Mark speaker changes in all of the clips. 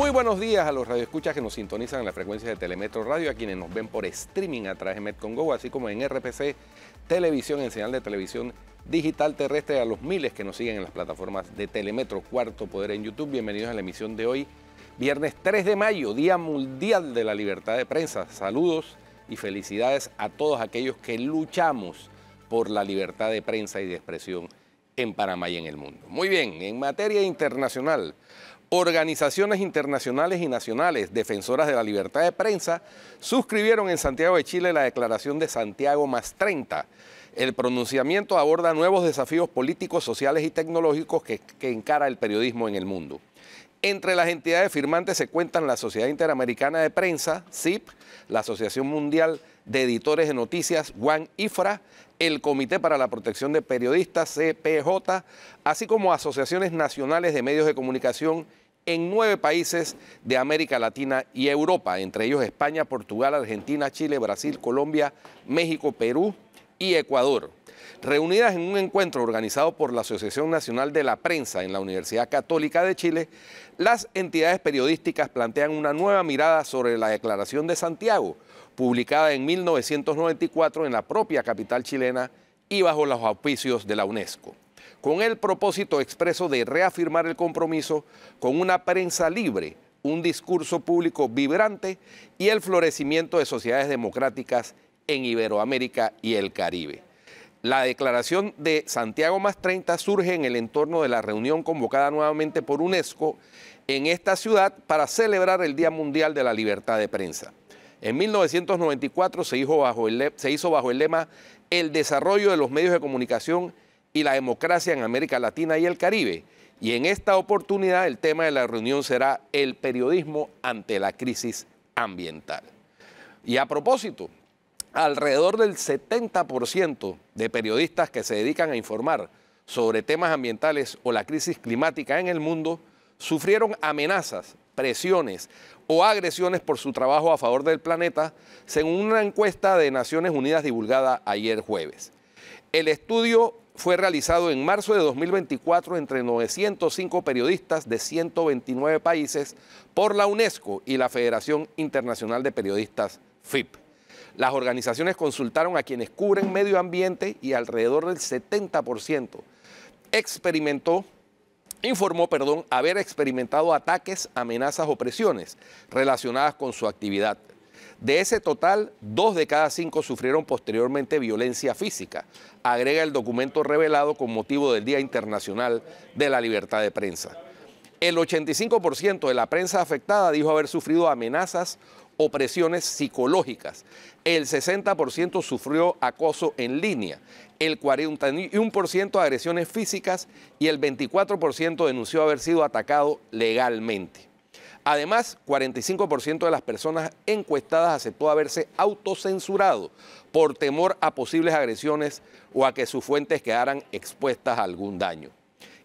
Speaker 1: Muy buenos días a los radioescuchas que nos sintonizan en la frecuencia de Telemetro Radio, a quienes nos ven por streaming a través de Metcongo, así como en RPC Televisión, en señal de televisión digital terrestre, a los miles que nos siguen en las plataformas de Telemetro, Cuarto Poder en YouTube. Bienvenidos a la emisión de hoy, viernes 3 de mayo, Día Mundial de la Libertad de Prensa. Saludos y felicidades a todos aquellos que luchamos por la libertad de prensa y de expresión en Panamá y en el mundo. Muy bien, en materia internacional, organizaciones internacionales y nacionales defensoras de la libertad de prensa suscribieron en Santiago de Chile la declaración de Santiago más 30. El pronunciamiento aborda nuevos desafíos políticos, sociales y tecnológicos que, encara el periodismo en el mundo. Entre las entidades firmantes se cuentan la Sociedad Interamericana de Prensa, SIP, la Asociación Mundial de Editores de Noticias, WAN IFRA, el Comité para la Protección de Periodistas, CPJ, así como asociaciones nacionales de medios de comunicación en nueve países de América Latina y Europa, entre ellos España, Portugal, Argentina, Chile, Brasil, Colombia, México, Perú y Ecuador. Reunidas en un encuentro organizado por la Asociación Nacional de la Prensa en la Universidad Católica de Chile, las entidades periodísticas plantean una nueva mirada sobre la Declaración de Santiago, publicada en 1994 en la propia capital chilena y bajo los auspicios de la UNESCO con el propósito expreso de reafirmar el compromiso con una prensa libre, un discurso público vibrante y el florecimiento de sociedades democráticas en Iberoamérica y el Caribe. La declaración de Santiago más 30 surge en el entorno de la reunión convocada nuevamente por UNESCO en esta ciudad para celebrar el Día Mundial de la Libertad de Prensa. En 1994 se hizo bajo el, se hizo bajo el lema El desarrollo de los medios de comunicación y la democracia en América Latina y el Caribe. Y en esta oportunidad el tema de la reunión será el periodismo ante la crisis ambiental. Y a propósito, alrededor del 70% de periodistas que se dedican a informar sobre temas ambientales o la crisis climática en el mundo sufrieron amenazas, presiones o agresiones por su trabajo a favor del planeta, según una encuesta de Naciones Unidas divulgada ayer jueves. El estudio fue realizado en marzo de 2024 entre 905 periodistas de 129 países por la UNESCO y la Federación Internacional de Periodistas FIP. Las organizaciones consultaron a quienes cubren medio ambiente y alrededor del 70% experimentó informó, perdón, haber experimentado ataques, amenazas o presiones relacionadas con su actividad. De ese total, dos de cada cinco sufrieron posteriormente violencia física, agrega el documento revelado con motivo del Día Internacional de la Libertad de Prensa. El 85% de la prensa afectada dijo haber sufrido amenazas o presiones psicológicas. El 60% sufrió acoso en línea, el 41% agresiones físicas y el 24% denunció haber sido atacado legalmente. Además, 45% de las personas encuestadas aceptó haberse autocensurado por temor a posibles agresiones o a que sus fuentes quedaran expuestas a algún daño.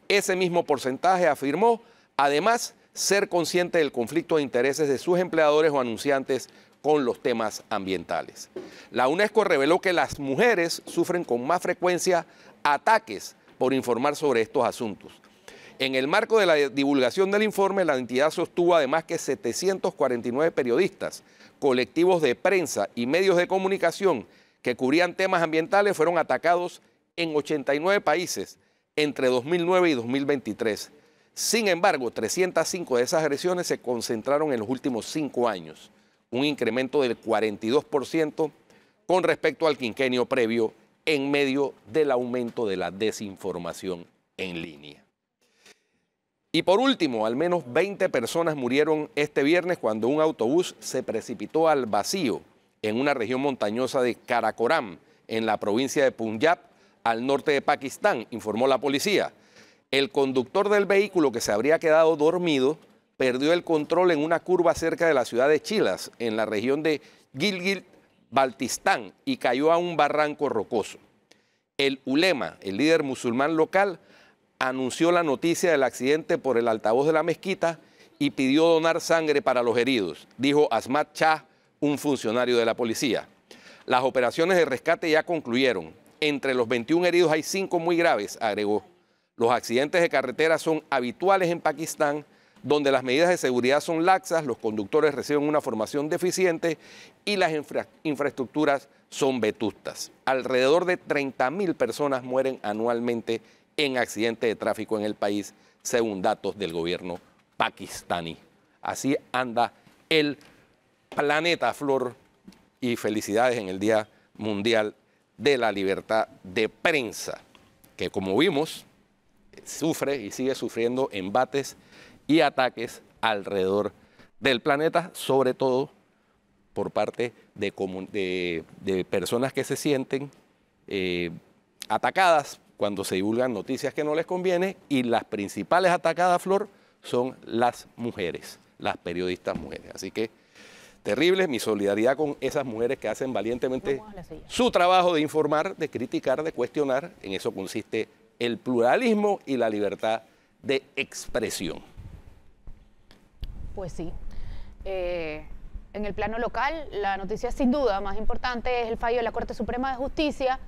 Speaker 1: Ese mismo porcentaje afirmó, además, ser consciente del conflicto de intereses de sus empleadores o anunciantes con los temas ambientales. La UNESCO reveló que las mujeres sufren con más frecuencia ataques por informar sobre estos asuntos. En el marco de la divulgación del informe, la entidad sostuvo además que 749 periodistas, colectivos de prensa y medios de comunicación que cubrían temas ambientales fueron atacados en 89 países entre 2009 y 2023. Sin embargo, 305 de esas agresiones se concentraron en los últimos cinco años, un incremento del 42% con respecto al quinquenio previo en medio del aumento de la desinformación en línea. Y por último, al menos 20 personas murieron este viernes cuando un autobús se precipitó al vacío en una región montañosa de Karakoram, en la provincia de Punjab, al norte de Pakistán, informó la policía. El conductor del vehículo que se habría quedado dormido perdió el control en una curva cerca de la ciudad de Chilas, en la región de Gilgit, Baltistán, y cayó a un barranco rocoso. El ulema, el líder musulmán local, anunció la noticia del accidente por el altavoz de la mezquita y pidió donar sangre para los heridos, dijo Asmat Shah, un funcionario de la policía. Las operaciones de rescate ya concluyeron. Entre los 21 heridos hay 5 muy graves, agregó. Los accidentes de carretera son habituales en Pakistán, donde las medidas de seguridad son laxas, los conductores reciben una formación deficiente y las infraestructuras son vetustas. Alrededor de 30.000 personas mueren anualmente en accidentes de tráfico en el país, según datos del gobierno pakistaní. Así anda el planeta Flor y felicidades en el Día Mundial de la Libertad de Prensa, que como vimos sufre y sigue sufriendo embates y ataques alrededor del planeta, sobre todo por parte de, personas que se sienten eh, atacadas cuando se divulgan noticias que no les conviene y las principales atacadas, Flor, son las mujeres, las periodistas mujeres. Así que terrible, mi solidaridad con esas mujeres que hacen valientemente su trabajo de informar, de criticar, de cuestionar. En eso consiste el pluralismo y la libertad de expresión.
Speaker 2: Pues sí. Eh, en el plano local, la noticia sin duda más importante es el fallo de la Corte Suprema de Justicia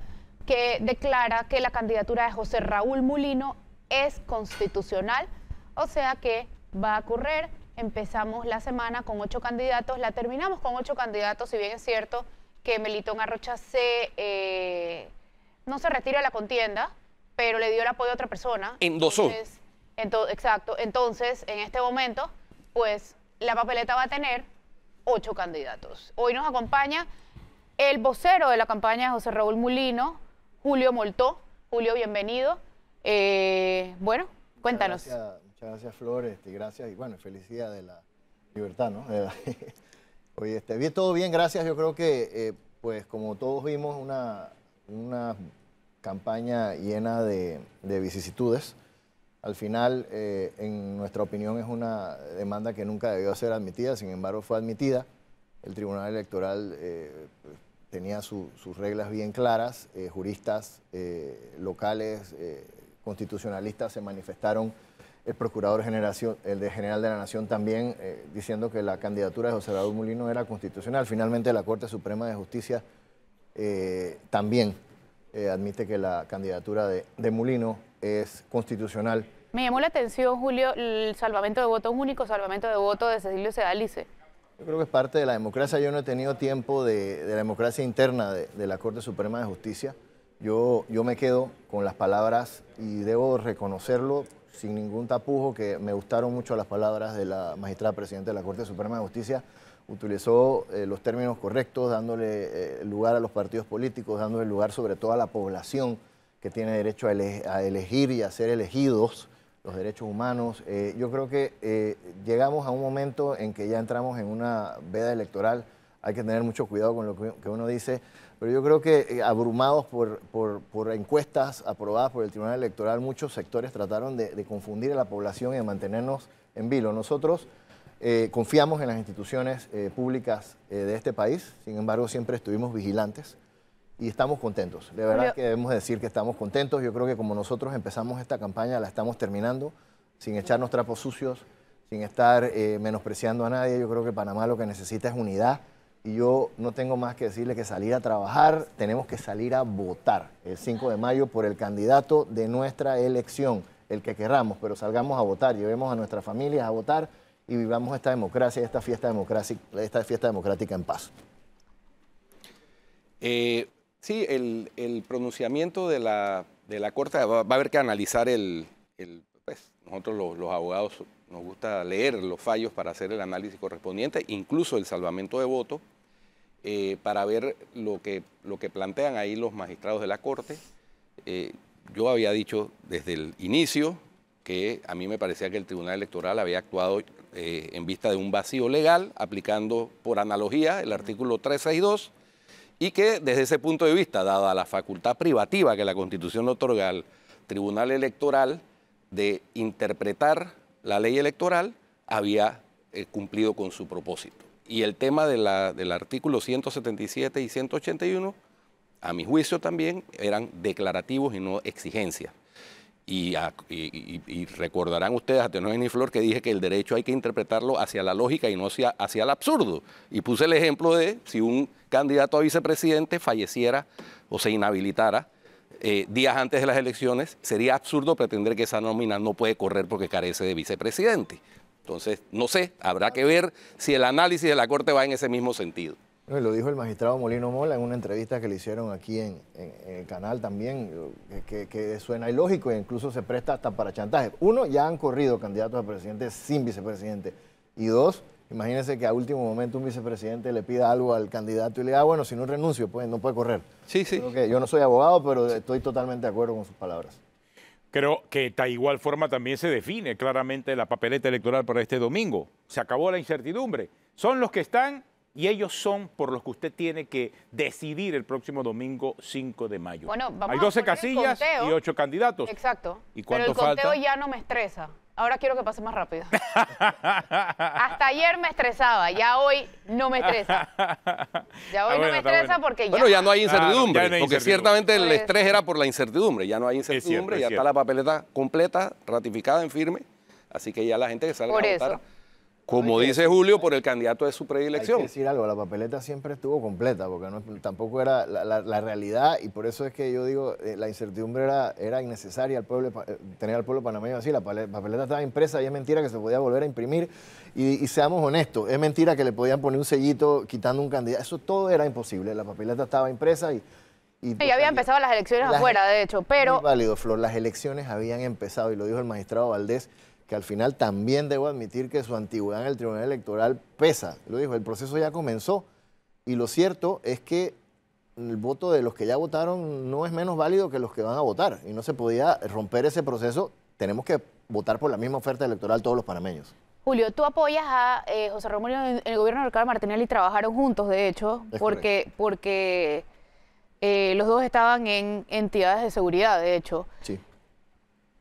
Speaker 2: que declara que la candidatura de José Raúl Mulino es constitucional, o sea que va a ocurrir, Empezamos la semana con ocho candidatos, la terminamos con ocho candidatos, si bien es cierto que Melitón Arrocha se, eh, no se retira de la contienda, pero le dio el apoyo a otra persona. En Entonces, exacto. Entonces, en este momento, pues la papeleta va a tener ocho candidatos. Hoy nos acompaña el vocero de la campaña, de José Raúl Mulino, Julio Moltó. Julio, bienvenido. Eh, bueno, cuéntanos. Muchas
Speaker 3: gracias, Flores, este, y gracias y bueno, felicidad de la libertad, ¿no? Oye, este, bien, todo bien, gracias. Yo creo que, eh, pues como todos vimos, una, una campaña llena de, vicisitudes. Al final, eh, en nuestra opinión, es una demanda que nunca debió ser admitida, sin embargo, fue admitida. El Tribunal Electoral pues, tenía sus reglas bien claras, eh, juristas eh, locales, eh, constitucionalistas se manifestaron, el procurador el de general de la Nación también, diciendo que la candidatura de José Raúl Mulino era constitucional. Finalmente la Corte Suprema de Justicia también admite que la candidatura de, de Mulino es constitucional.
Speaker 2: Me llamó la atención, Julio, el salvamento de voto, un único salvamento de voto de Cecilio Sedalice.
Speaker 3: Yo creo que es parte de la democracia. Yo no he tenido tiempo de, la democracia interna de, la Corte Suprema de Justicia. Yo, yo me quedo con las palabras y debo reconocerlo sin ningún tapujo que me gustaron mucho las palabras de la magistrada presidenta de la Corte Suprema de Justicia. Utilizó eh, los términos correctos, dándole eh, lugar a los partidos políticos, dándole lugar sobre todo a la población que tiene derecho a elegir y a ser elegidos los derechos humanos. Eh, yo creo que eh, llegamos a un momento en que ya entramos en una veda electoral. Hay que tener mucho cuidado con lo que uno dice, pero yo creo que eh, abrumados por, encuestas aprobadas por el Tribunal Electoral, muchos sectores trataron de, de confundir a la población y de mantenernos en vilo. Nosotros confiamos en las instituciones públicas de este país, sin embargo siempre estuvimos vigilantes y estamos contentos. De verdad que debemos decir que estamos contentos. Yo creo que como nosotros empezamos esta campaña, la estamos terminando sin echarnos trapos sucios, sin estar eh, menospreciando a nadie. Yo creo que Panamá lo que necesita es unidad. Y yo no tengo más que decirle que salir a trabajar, tenemos que salir a votar el 5 de mayo por el candidato de nuestra elección, el que querramos, pero salgamos a votar, llevemos a nuestras familias a votar y vivamos esta democracia, esta fiesta democrática, esta fiesta democrática en paz.
Speaker 1: Eh, Sí, el, pronunciamiento de la, Corte va, a haber que analizar el... Pues, nosotros los, abogados nos gusta leer los fallos para hacer el análisis correspondiente, incluso el salvamento de voto, eh, para ver lo que, lo que plantean ahí los magistrados de la Corte. Eh, yo había dicho desde el inicio que a mí me parecía que el Tribunal Electoral había actuado eh, en vista de un vacío legal, aplicando por analogía el artículo 362 y que desde ese punto de vista, dada la facultad privativa que la Constitución otorga al Tribunal Electoral de interpretar la ley electoral, había eh, cumplido con su propósito. Y el tema del artículo 177 y 181, a mi juicio también, eran declarativos y no exigencias. Y, recordarán ustedes a Flor que dije que el derecho hay que interpretarlo hacia la lógica y no hacia, hacia el absurdo. Y puse el ejemplo de si un candidato a vicepresidente falleciera o se inhabilitara eh, días antes de las elecciones, sería absurdo pretender que esa nómina no puede correr porque carece de vicepresidente. Entonces, no sé, habrá que ver si el análisis de la Corte va en ese mismo sentido
Speaker 3: lo dijo el magistrado Molino Mola en una entrevista que le hicieron aquí en, el canal también, que, suena ilógico e incluso se presta hasta para chantaje. Uno, ya han corrido candidatos a presidente sin vicepresidente. Y dos, imagínense que a último momento un vicepresidente le pida algo al candidato y le diga, ah, bueno, si no renuncio, pues no puede correr. Sí, sí. yo no soy abogado, pero estoy totalmente de acuerdo con sus palabras.
Speaker 4: Creo que de igual forma también se define claramente la papeleta electoral para este domingo. Se acabó la incertidumbre. Son los que están y ellos son por los que usted tiene que decidir el próximo domingo 5 de mayo. Bueno, vamos Hay 12 casillas y 8 candidatos.
Speaker 2: Exacto. ¿Y Pero el conteo ya no me estresa. Ahora quiero que pase más rápido. Hasta ayer me estresaba, ya hoy no me estresa. Ya ah, hoy no me estresa porque ya... Bueno, ya no hay
Speaker 1: incertidumbre, porque ciertamente el estrés era por la incertidumbre. Ya no hay incertidumbre, ya está la papeleta completa, ratificada en firme. Así que ya la gente que sale a votar... Eso como dice Julio, por el candidato de su predilección. Hay que
Speaker 3: decir algo, la papeleta siempre estuvo completa, porque no, tampoco era la, realidad, y por eso es que yo digo, eh, la incertidumbre era, era innecesaria al pueblo, eh, tener al pueblo panameño así. La papeleta estaba impresa y es mentira que se podía volver a imprimir. Y, seamos honestos, es mentira que le podían poner un sellito quitando un candidato. Eso todo era imposible. La papeleta estaba impresa y. Y,
Speaker 2: había empezado las elecciones afuera, de hecho, pero...
Speaker 3: válido, Flor, las elecciones habían empezado, y lo dijo el magistrado Valdés, que al final también debo admitir que su antigüedad en el Tribunal Electoral pesa. Lo dijo, el proceso ya comenzó y lo cierto es que el voto de los que ya votaron no es menos válido que los que van a votar y no se podía romper ese proceso. Tenemos que votar por la misma oferta electoral todos los panameños.
Speaker 2: Julio, tú apoyas a eh, José Romero en el gobierno de Ricardo Martinelli, trabajaron juntos, de hecho, porque, porque eh, los dos estaban en entidades de seguridad, de hecho. Sí.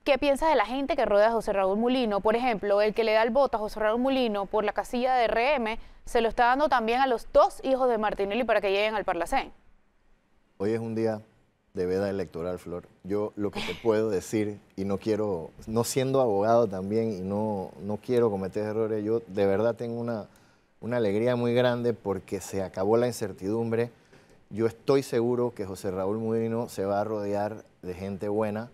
Speaker 2: ¿Qué piensas de la gente que rodea a José Raúl Mulino? Por ejemplo, el que le da el voto a José Raúl Mulino por la casilla de RM se lo está dando también a los dos hijos de Martinelli para que lleguen al Parlacén.
Speaker 3: Hoy es un día de veda electoral, Flor. Yo lo que te puedo decir, y no quiero, no siendo abogado también, y no, no quiero cometer errores, yo de verdad tengo una, una alegría muy grande porque se acabó la incertidumbre. Yo estoy seguro que José Raúl Mulino se va a rodear de gente buena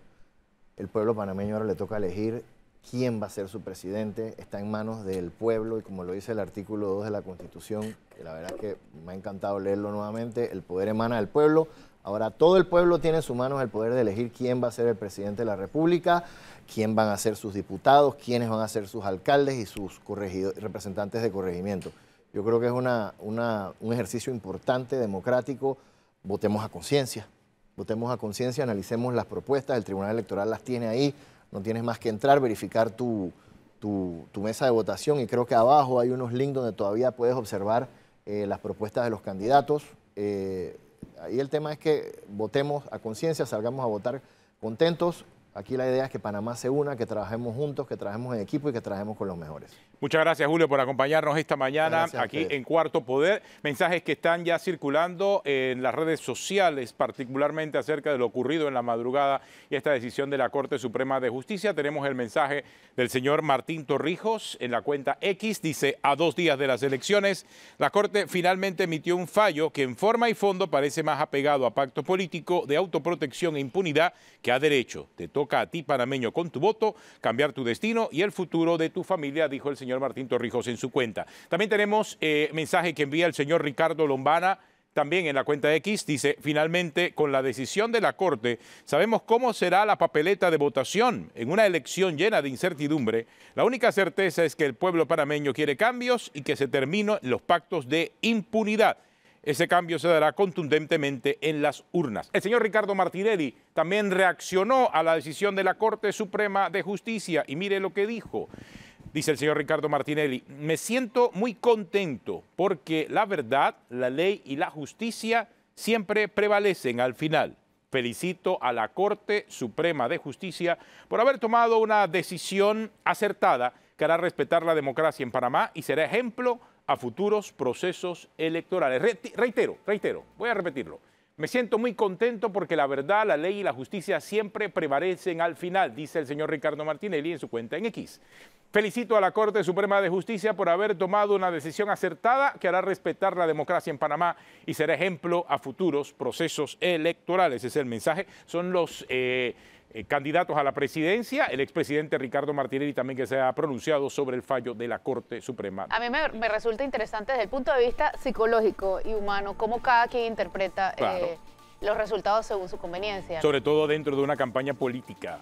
Speaker 3: el pueblo panameño ahora le toca elegir quién va a ser su presidente. Está en manos del pueblo y como lo dice el artículo 2 de la Constitución, que la verdad es que me ha encantado leerlo nuevamente, el poder emana del pueblo. Ahora todo el pueblo tiene en sus manos el poder de elegir quién va a ser el presidente de la República, quién van a ser sus diputados, quiénes van a ser sus alcaldes y sus representantes de corregimiento. Yo creo que es una, un ejercicio importante, democrático. Votemos a conciencia votemos a conciencia, analicemos las propuestas, el Tribunal Electoral las tiene ahí, no tienes más que entrar, verificar tu, mesa de votación y creo que abajo hay unos links donde todavía puedes observar eh, las propuestas de los candidatos. Eh, ahí el tema es que votemos a conciencia, salgamos a votar contentos. Aquí la idea es que Panamá se una, que trabajemos juntos, que trabajemos en equipo y que trabajemos con los mejores.
Speaker 4: Muchas gracias, Julio, por acompañarnos esta mañana aquí en Cuarto Poder. Mensajes que están ya circulando eh, en las redes sociales, particularmente acerca de lo ocurrido en la madrugada y esta decisión de la Corte Suprema de Justicia. Tenemos el mensaje del señor Martín Torrijos en la cuenta X. Dice, a dos días de las elecciones, la Corte finalmente emitió un fallo que en forma y fondo parece más apegado a pacto político de autoprotección e impunidad que a derecho. Te toca a ti, panameño, con tu voto, cambiar tu destino y el futuro de tu familia, dijo el señor Martín Torrijos en su cuenta. También tenemos eh, mensaje que envía el señor Ricardo Lombana. También en la cuenta X dice, finalmente, con la decisión de la Corte, sabemos cómo será la papeleta de votación en una elección llena de incertidumbre. La única certeza es que el pueblo panameño quiere cambios y que se terminen los pactos de impunidad. Ese cambio se dará contundentemente en las urnas. El señor Ricardo Martinelli también reaccionó a la decisión de la Corte Suprema de Justicia y mire lo que dijo dice el señor Ricardo Martinelli, me siento muy contento porque la verdad, la ley y la justicia siempre prevalecen al final. Felicito a la Corte Suprema de Justicia por haber tomado una decisión acertada que hará respetar la democracia en Panamá y será ejemplo a futuros procesos electorales. reitero, reitero, voy a repetirlo. Me siento muy contento porque la verdad, la ley y la justicia siempre prevalecen al final, dice el señor Ricardo Martinelli en su cuenta en X. Felicito a la Corte Suprema de Justicia por haber tomado una decisión acertada que hará respetar la democracia en Panamá y será ejemplo a futuros procesos electorales. es el mensaje. Son los... Eh, eh, candidatos a la presidencia, el expresidente Ricardo Martinelli también que se ha pronunciado sobre el fallo de la Corte Suprema.
Speaker 2: A mí me, resulta interesante desde el punto de vista psicológico y humano, cómo cada quien interpreta eh, los resultados según su conveniencia. Sobre
Speaker 4: todo dentro de una campaña política.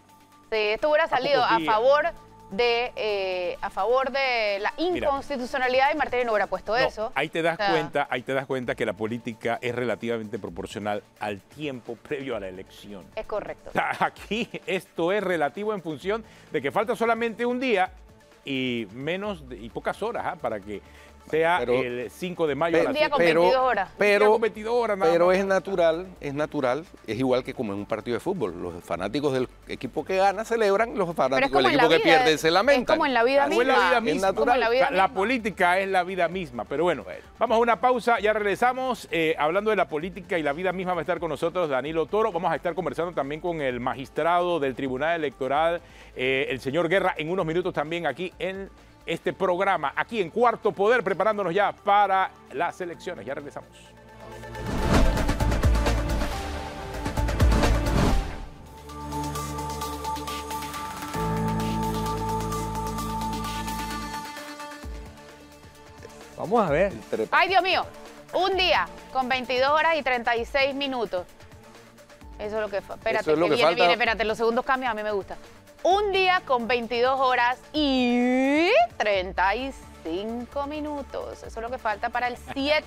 Speaker 2: Sí, esto hubiera salido a favor de eh, a favor de la inconstitucionalidad y Martín no hubiera puesto eso.
Speaker 4: Ahí te das cuenta, ahí te das cuenta que la política es relativamente proporcional al tiempo previo a la elección. Es correcto. aquí esto es relativo en función de que falta solamente un día y menos y pocas horas ¿ah? para que sea el 5 de mayo.
Speaker 2: Pero, a día pero, horas.
Speaker 1: Pero,
Speaker 4: día 22 horas pero es natural,
Speaker 1: es natural, es igual que como en un partido de fútbol. Los fanáticos del equipo que gana celebran,
Speaker 4: los
Speaker 2: fanáticos del equipo que pierde se lamentan. Es como en la vida misma. La La,
Speaker 4: política es la vida misma. Pero bueno, vamos a una pausa, ya regresamos. Eh, hablando de la política y la vida misma va a estar con nosotros Danilo Toro. Vamos a estar conversando también con el magistrado del Tribunal Electoral, eh, el señor Guerra, en unos minutos también aquí en este programa aquí en Cuarto Poder, preparándonos ya para las elecciones. Ya regresamos.
Speaker 5: Vamos a ver.
Speaker 2: Ay, Dios mío, un día con 22 horas y 36 minutos. Eso es lo que, espérate, falta. viene, espérate, los segundos cambios a mí me gustan un día con 22 horas y 35 minutos. Eso es lo que falta para el 7,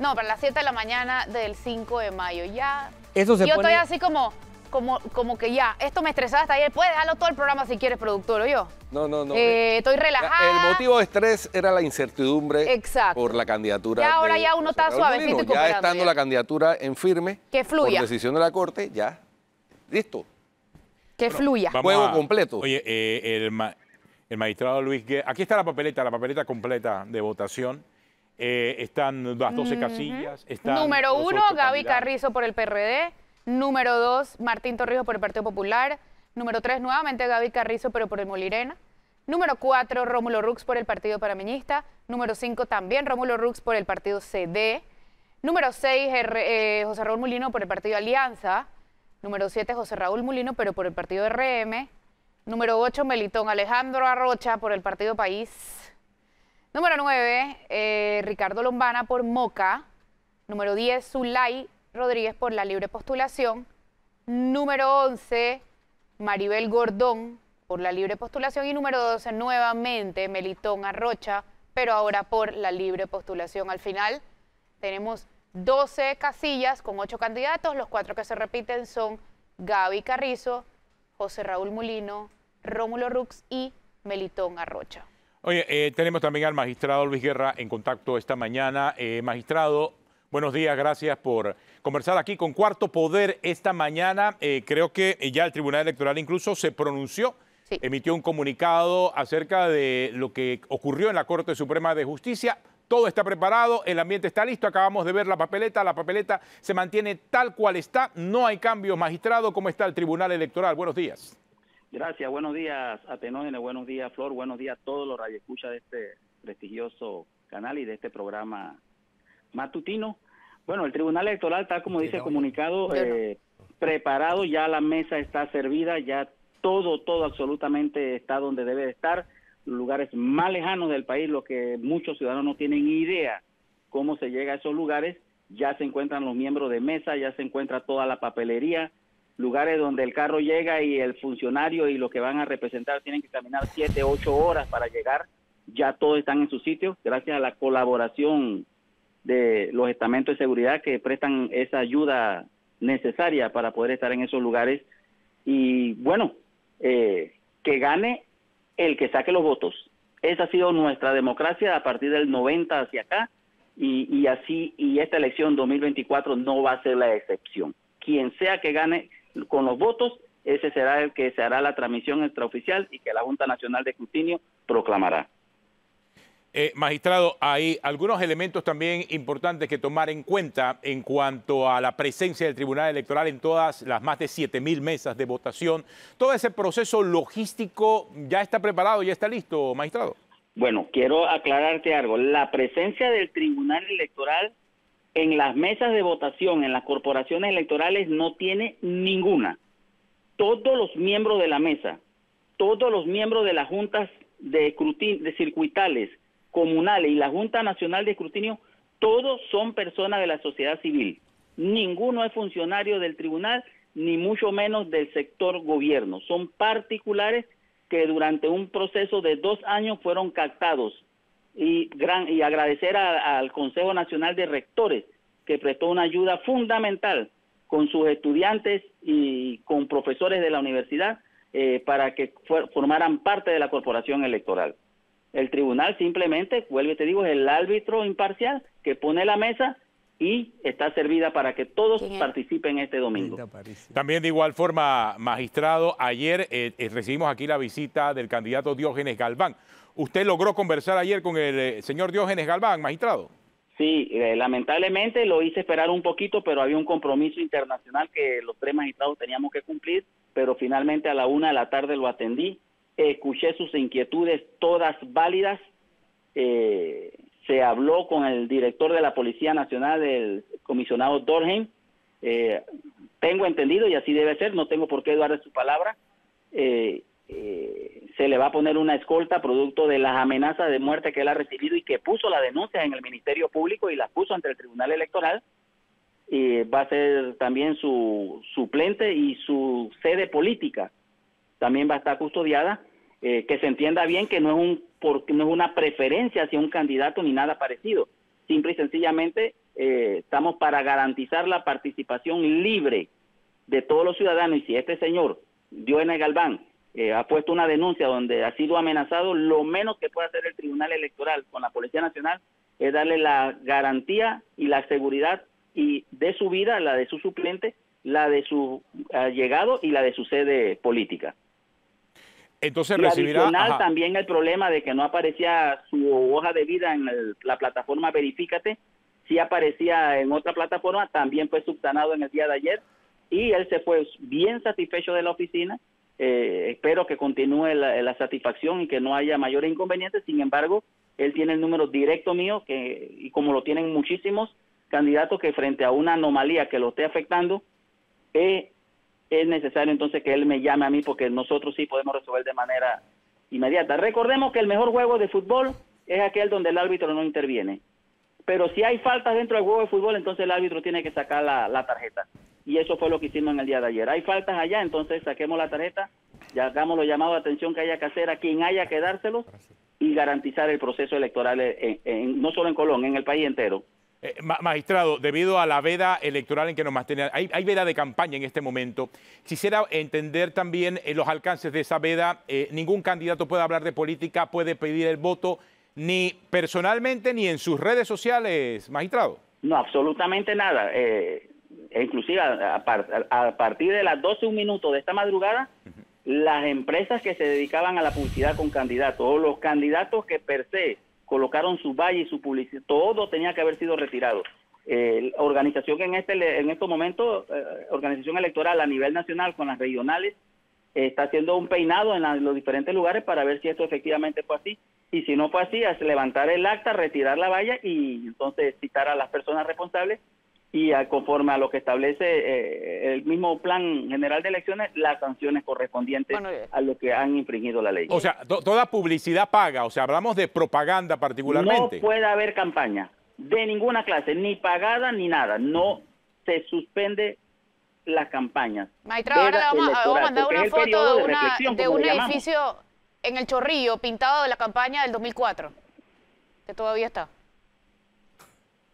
Speaker 2: no, para las 7 de la mañana del 5 de mayo. Ya. Eso Yo estoy así como, como, como que ya, esto me estresaba hasta ayer. Puedes dejarlo todo el programa si quieres, productor, o yo.
Speaker 1: No, no, no. Eh, eh, estoy relajada. El motivo de estrés era la incertidumbre por la candidatura. Ya ahora ya uno está suavecito y Ya estando la candidatura en firme,
Speaker 2: que fluya. por
Speaker 4: decisión de la Corte, ya, listo.
Speaker 2: Que fluya. Juego
Speaker 4: completo. Oye, eh, el, magistrado Luis Aquí está la papeleta, la papeleta completa de votación. Eh, están las 12 casillas. Número uno, Gaby Carrizo
Speaker 2: por el PRD. Número dos, Martín Torrijos por el Partido Popular. Número tres, nuevamente Gaby Carrizo, pero por el Molirena. Número cuatro, Rómulo Rux por el Partido Parameñista. Número cinco, también Rómulo Rux por el Partido CD. Número seis, eh, José Raúl Mulino por el Partido Alianza. Número 7, José Raúl Mulino, pero por el partido RM. Número 8, Melitón Alejandro Arrocha por el partido País. Número 9, eh, Ricardo Lombana por Moca. Número 10, Zulay Rodríguez por la libre postulación. Número 11, Maribel Gordón por la libre postulación. Y número 12, nuevamente Melitón Arrocha, pero ahora por la libre postulación. Al final tenemos 12 casillas con 8 candidatos. Los cuatro que se repiten son Gaby Carrizo, José Raúl Mulino, Rómulo Rux y Melitón Arrocha.
Speaker 4: Oye, eh, tenemos también al magistrado Luis Guerra en contacto esta mañana. Eh, magistrado, buenos días, gracias por conversar aquí con Cuarto Poder esta mañana. Eh, creo que ya el Tribunal Electoral incluso se pronunció, emitió un comunicado acerca de lo que ocurrió en la Corte Suprema de Justicia todo está preparado, el ambiente está listo, acabamos de ver la papeleta, la papeleta se mantiene tal cual está, no hay cambios, magistrado, ¿cómo está el Tribunal Electoral? Buenos días.
Speaker 6: Gracias, buenos días Atenógenes, buenos días Flor, buenos días a todos los radioescuchas de este prestigioso canal y de este programa matutino. Bueno, el Tribunal Electoral, está, como dice el comunicado, eh, preparado, ya la mesa está servida, ya todo, todo absolutamente está donde debe estar lugares más lejanos del país, lo que muchos ciudadanos no tienen idea cómo se llega a esos lugares, ya se encuentran los miembros de mesa, ya se encuentra toda la papelería, lugares donde el carro llega y el funcionario y los que van a representar tienen que caminar 7, 8 horas para llegar, ya todos están en su sitio, gracias a la colaboración de los estamentos de seguridad que prestan esa ayuda necesaria para poder estar en esos lugares. Y bueno, eh, que gane el que saque los votos. Esa ha sido nuestra democracia a partir del 90 hacia acá y, y así y esta elección 2024 no va a ser la excepción. Quien sea que gane con los votos, ese será el que se hará la transmisión extraoficial y que la Junta Nacional de Justinio proclamará.
Speaker 4: Eh, magistrado, hay algunos elementos también importantes que tomar en cuenta en cuanto a la presencia del Tribunal Electoral en todas las más de 7.000 mesas de votación. ¿Todo ese proceso logístico ya está preparado, ya está listo, magistrado?
Speaker 6: Bueno, quiero aclararte algo. La presencia del Tribunal Electoral en las mesas de votación, en las corporaciones electorales, no tiene ninguna. Todos los miembros de la mesa, todos los miembros de las juntas de, de circuitales, comunales y la Junta Nacional de Escrutinio, todos son personas de la sociedad civil. Ninguno es funcionario del tribunal, ni mucho menos del sector gobierno. Son particulares que durante un proceso de dos años fueron captados. Y, agradecer al Consejo Nacional de Rectores, que prestó una ayuda fundamental con sus estudiantes y con profesores de la universidad eh, para que formaran parte de la corporación electoral. El tribunal simplemente, vuelvo y te digo, es el árbitro imparcial que pone la mesa y está servida para que todos participen este domingo.
Speaker 4: También de igual forma, magistrado, ayer eh, eh, recibimos aquí la visita del candidato Diógenes Galván. ¿Usted logró conversar ayer con el eh, señor
Speaker 6: Diógenes Galván, magistrado? Sí, lamentablemente lo hice esperar un poquito, pero había un compromiso internacional que los tres magistrados teníamos que cumplir, pero finalmente a la una de la tarde lo atendí escuché sus inquietudes, todas válidas. Eh, se habló con el director de la Policía Nacional, el comisionado Dorheim. Eh, tengo entendido, y así debe ser, no tengo por qué dudar su palabra, eh, se le va a poner una escolta producto de las amenazas de muerte que él ha recibido y que puso la denuncia en el Ministerio Público y las puso ante el Tribunal Electoral. va a ser también su suplente y su sede política también va a estar custodiada, eh, que se entienda bien que no es, un, no es una preferencia hacia un candidato ni nada parecido. Simple y sencillamente eh, estamos para garantizar la participación libre de todos los ciudadanos y si este señor, Dione Galván, eh, ha puesto una denuncia donde ha sido amenazado, lo menos que puede hacer el Tribunal Electoral con la Policía Nacional es darle la garantía y la seguridad y de su vida, la de su suplente, la de su llegado y la de su sede política.
Speaker 4: Entonces y recibirá. Adicional, también
Speaker 6: el problema de que no aparecía su hoja de vida en la plataforma Verifícate, si aparecía en otra plataforma, también fue subsanado en el día de ayer y él se fue bien satisfecho de la oficina. Eh, espero que continúe la, satisfacción y que no haya mayores inconvenientes. Sin embargo, él tiene el número directo mío que, y como lo tienen muchísimos candidatos que frente a una anomalía que lo esté afectando, eh, es necesario entonces que él me llame a mí porque nosotros sí podemos resolver de manera inmediata. Recordemos que el mejor juego de fútbol es aquel donde el árbitro no interviene. Pero si hay faltas dentro del juego de fútbol, entonces el árbitro tiene que sacar la, tarjeta. Y eso fue lo que hicimos en el día de ayer. Hay faltas allá, entonces saquemos la tarjeta ya hagamos los llamados de atención que haya que hacer a quien haya que dárselo y garantizar el proceso electoral no solo en Colón, en el país entero.
Speaker 4: Eh, magistrado, debido a la veda electoral en que nos mantenemos, hay, hay, veda de campaña en este momento. Quisiera entender también eh, los alcances de esa veda. Eh, ningún candidato puede hablar de política, puede pedir el voto, ni personalmente
Speaker 6: ni en sus redes sociales, magistrado. No, absolutamente nada. E inclusive a, partir de las 12, un minuto de esta madrugada, las empresas que se dedicaban a la publicidad con candidatos o los candidatos que per se colocaron su valla y su publicidad, todo tenía que haber sido retirado. Eh, organización en este en estos momentos, eh, organización electoral a nivel nacional con las regionales, eh, está haciendo un peinado en los diferentes lugares para ver si esto efectivamente fue así. Y si no fue así, levantar el acta, retirar la valla y entonces citar a las personas responsables y conforme a lo que establece eh, el mismo plan general de elecciones, las sanciones correspondientes eh. a lo que han infringido la ley. O
Speaker 4: sea, toda publicidad paga, o sea, hablamos de propaganda particularmente. No puede
Speaker 6: haber campaña de ninguna clase, ni pagada ni nada, no se suspende las campañas. Maestra, ahora le vamos, a mandar una foto de, un edificio
Speaker 2: en el Chorrillo pintado de la campaña del 2004, que todavía está.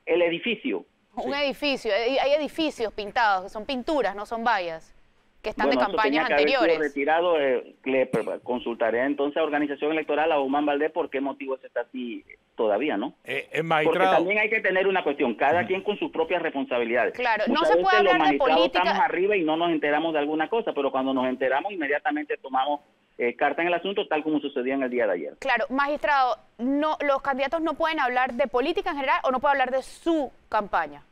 Speaker 6: El edificio. Un
Speaker 2: edificio, hay edificios pintados, que son pinturas, no son vallas, que están de campañas anteriores.
Speaker 6: retirado, eh, le consultaré entonces a organización electoral, a Guzmán Valdés, por qué motivo se está así todavía, ¿no? Eh, Porque también hay que tener una cuestión, cada quien con sus propias responsabilidades. Claro, no se puede hablar de política. Estamos arriba y no nos enteramos de alguna cosa, pero cuando nos enteramos inmediatamente tomamos eh, carta en el asunto, tal como sucedió en el día de ayer.
Speaker 2: Claro, magistrado, no, los candidatos no pueden hablar de política en general o no pueden hablar de su campaña,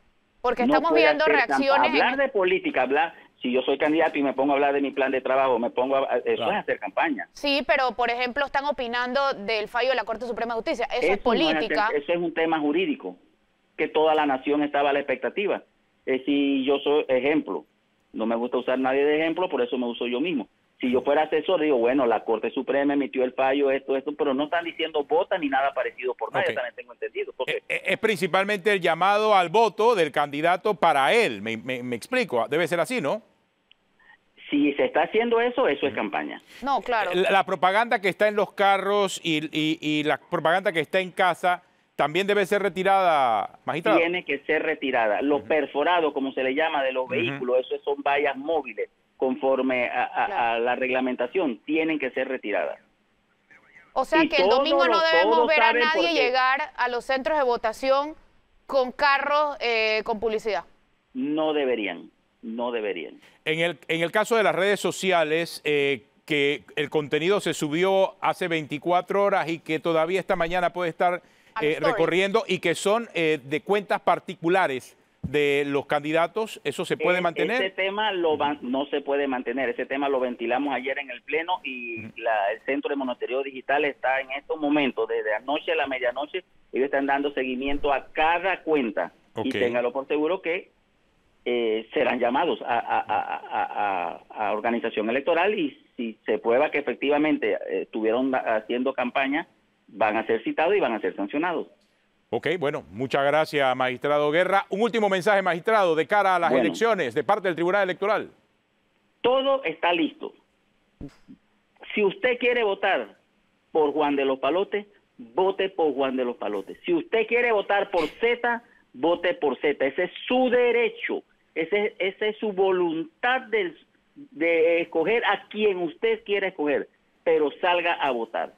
Speaker 2: porque estamos viendo reacciones. Hablar
Speaker 6: de política, hablar. Si yo soy candidato y me pongo a hablar de mi plan de trabajo, me pongo a, eso es hacer campaña.
Speaker 2: Sí, pero por ejemplo están opinando del fallo de la Corte Suprema de Justicia. Eso, es política. es
Speaker 6: eso es un tema jurídico que toda la nación estaba a la expectativa. Es si yo soy ejemplo, no me gusta usar nadie de ejemplo, por eso me uso yo mismo si yo fuera asesor, digo, bueno, la Corte Suprema emitió el fallo, esto, esto, pero no están diciendo vota ni nada parecido por nada, también tengo entendido.
Speaker 2: Eh,
Speaker 4: eh, es, principalmente el llamado al voto del candidato para él, me, explico, ah, debe ser así, ¿no? Si se está haciendo eso, eso es mm. campaña. No, claro. La, propaganda que está en los carros y, la propaganda que está en casa también debe ser retirada, magistrado. Tiene
Speaker 6: que ser retirada. Los perforados, como se le llama, de los vehículos, eso son vallas móviles conforme a, la reglamentación, tienen que ser retiradas.
Speaker 2: O sea que el domingo no debemos ver a nadie llegar a los centros de votación con carros eh, con publicidad. No deberían, no
Speaker 6: deberían.
Speaker 4: En el, en el caso de las redes sociales, eh, que el contenido se subió hace 24 horas y que todavía esta mañana puede estar eh, recorriendo y que son de cuentas particulares de los candidatos, ¿eso se puede e-, mantener? Ese
Speaker 6: tema lo no se puede mantener, ese tema lo ventilamos ayer en el Pleno y el Centro de Monitoreo Digital está en estos momentos, desde anoche a la medianoche, ellos están dando seguimiento a cada cuenta y téngalo por seguro que eh, serán llamados a, organización electoral y si se prueba que efectivamente eh, estuvieron haciendo campaña, van a ser citados y van a ser sancionados.
Speaker 4: Ok, bueno, muchas gracias, magistrado Guerra. Un último mensaje, magistrado, de cara a las elecciones
Speaker 6: de parte del Tribunal Electoral. Todo está listo. Si usted quiere votar por Juan de los Palotes, vote por Juan de los Palotes. Si usted quiere votar por Z, vote por Z. Ese es su derecho, ese, es su voluntad de escoger a quien usted quiere escoger, pero salga a votar.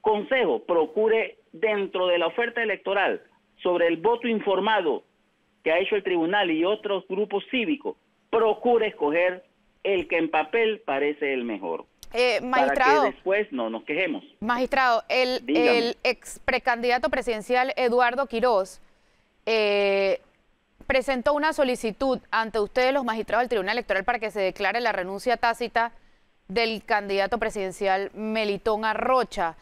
Speaker 6: Consejo, procure dentro de la oferta electoral sobre el voto informado que ha hecho el tribunal y otros grupos cívicos, procure escoger el que en papel parece el mejor.
Speaker 2: Eh, magistrado. Para
Speaker 6: después no nos quejemos.
Speaker 2: Magistrado, el, ex precandidato presidencial Eduardo Quiroz eh, presentó una solicitud ante ustedes, los magistrados del Tribunal Electoral, para que se declare la renuncia tácita del candidato presidencial Melitón Arrocha.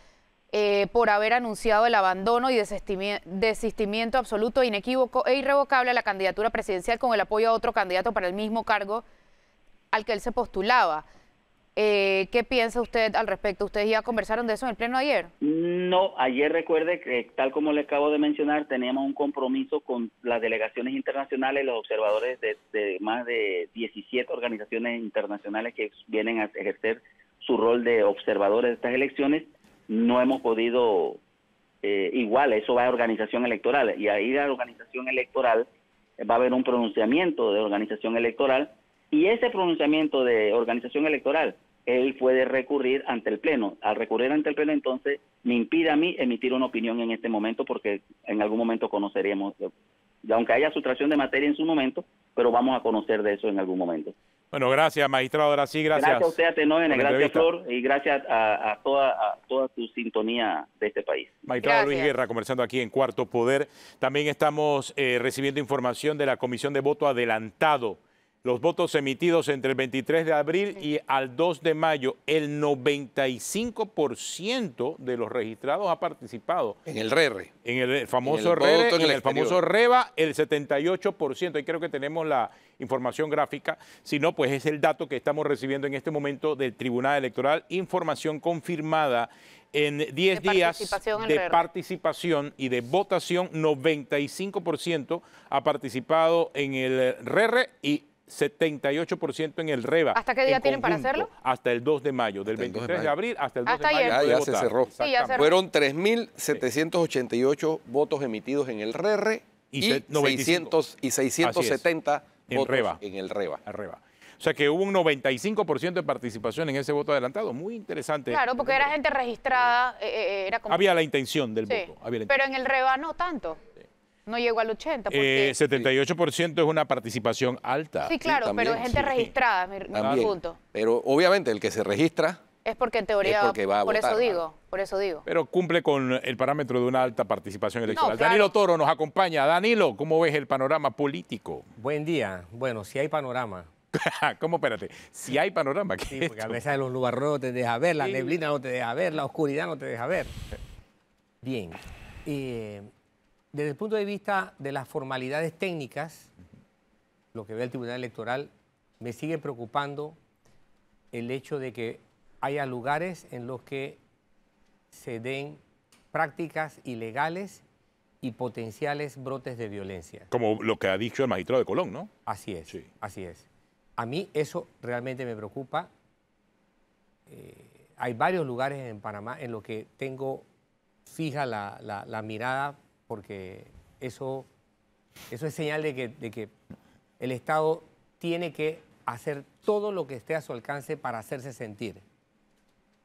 Speaker 2: Eh, por haber anunciado el abandono y desistimiento absoluto, inequívoco e irrevocable a la candidatura presidencial con el apoyo a otro candidato para el mismo cargo al que él se postulaba. Eh, ¿Qué piensa usted al respecto? ¿Ustedes ya conversaron de eso en el pleno ayer?
Speaker 6: No, ayer recuerde que, tal como le acabo de mencionar, teníamos un compromiso con las delegaciones internacionales, los observadores de, de más de 17 organizaciones internacionales que vienen a ejercer su rol de observadores de estas elecciones no hemos podido eh, igual, eso va a organización electoral y ahí la organización electoral eh, va a haber un pronunciamiento de organización electoral y ese pronunciamiento de organización electoral él puede recurrir ante el Pleno. Al recurrir ante el Pleno, entonces, me impide a mí emitir una opinión en este momento porque en algún momento conoceremos, y aunque haya sustracción de materia en su momento, pero vamos a conocer de eso en algún momento.
Speaker 4: Bueno, gracias, magistrado. Ahora sí, gracias. Gracias a usted, en gracias, Flor,
Speaker 6: y gracias a, toda, a toda tu sintonía de este país. Magistrado Luis
Speaker 4: Guerra, conversando aquí en Cuarto Poder. También estamos eh, recibiendo información de la Comisión de Voto Adelantado los votos emitidos entre el 23 de abril y al 2 de mayo, el 95% de los registrados ha participado. En el RERRE, En el famoso e, en en, el, famoso REBA, el 78%. Y creo que tenemos la información gráfica. Si no, pues es el dato que estamos recibiendo en este momento del Tribunal Electoral. Información confirmada en 10 días de e. participación y de votación, 95% ha participado en el RERRE y 78% en el REBA. ¿Hasta qué día tienen para hacerlo? Hasta el 2 de mayo, del 23 de, abril hasta el
Speaker 2: 2 de mayo. Ya,
Speaker 1: ya se cerró. Fueron
Speaker 4: 3.788 votos emitidos en el RERRE y, y y 670 en en el REBA. O sea que hubo un 95% de participación en ese voto adelantado. Muy interesante. Claro,
Speaker 2: porque era gente registrada. Eh, eh, eh, era como... Había la
Speaker 4: intención del voto. Había Pero en
Speaker 2: el REBA no tanto. No llegó al 80%.
Speaker 4: 78% eh, es una participación alta. Sí, claro, pero gente
Speaker 2: registrada, mi, punto.
Speaker 4: Pero obviamente el que se registra
Speaker 2: es porque en teoría, va a por votar, eso digo, por eso digo. Pero
Speaker 4: cumple con el parámetro de una alta participación electoral. Danilo Toro nos acompaña. Danilo, ¿cómo ves el panorama político? Buen día. Bueno, si hay panorama.
Speaker 5: ¿Cómo? Espérate. Si hay panorama. ¿qué sí, porque a veces los lugares no te deja ver, la neblina no te deja ver, la oscuridad no te deja ver. Bien. Eh, desde el punto de vista de las formalidades técnicas, lo que ve el Tribunal Electoral, me sigue preocupando el hecho de que haya lugares en los que se den prácticas ilegales y potenciales brotes de violencia.
Speaker 4: Como lo que ha dicho el magistrado de Colón, ¿no? Así es, así es.
Speaker 5: A mí eso realmente me preocupa. Eh, hay varios lugares en Panamá en los que tengo fija la, la mirada porque eso, eso es señal de que, de que el Estado tiene que hacer todo lo que esté a su alcance para hacerse sentir.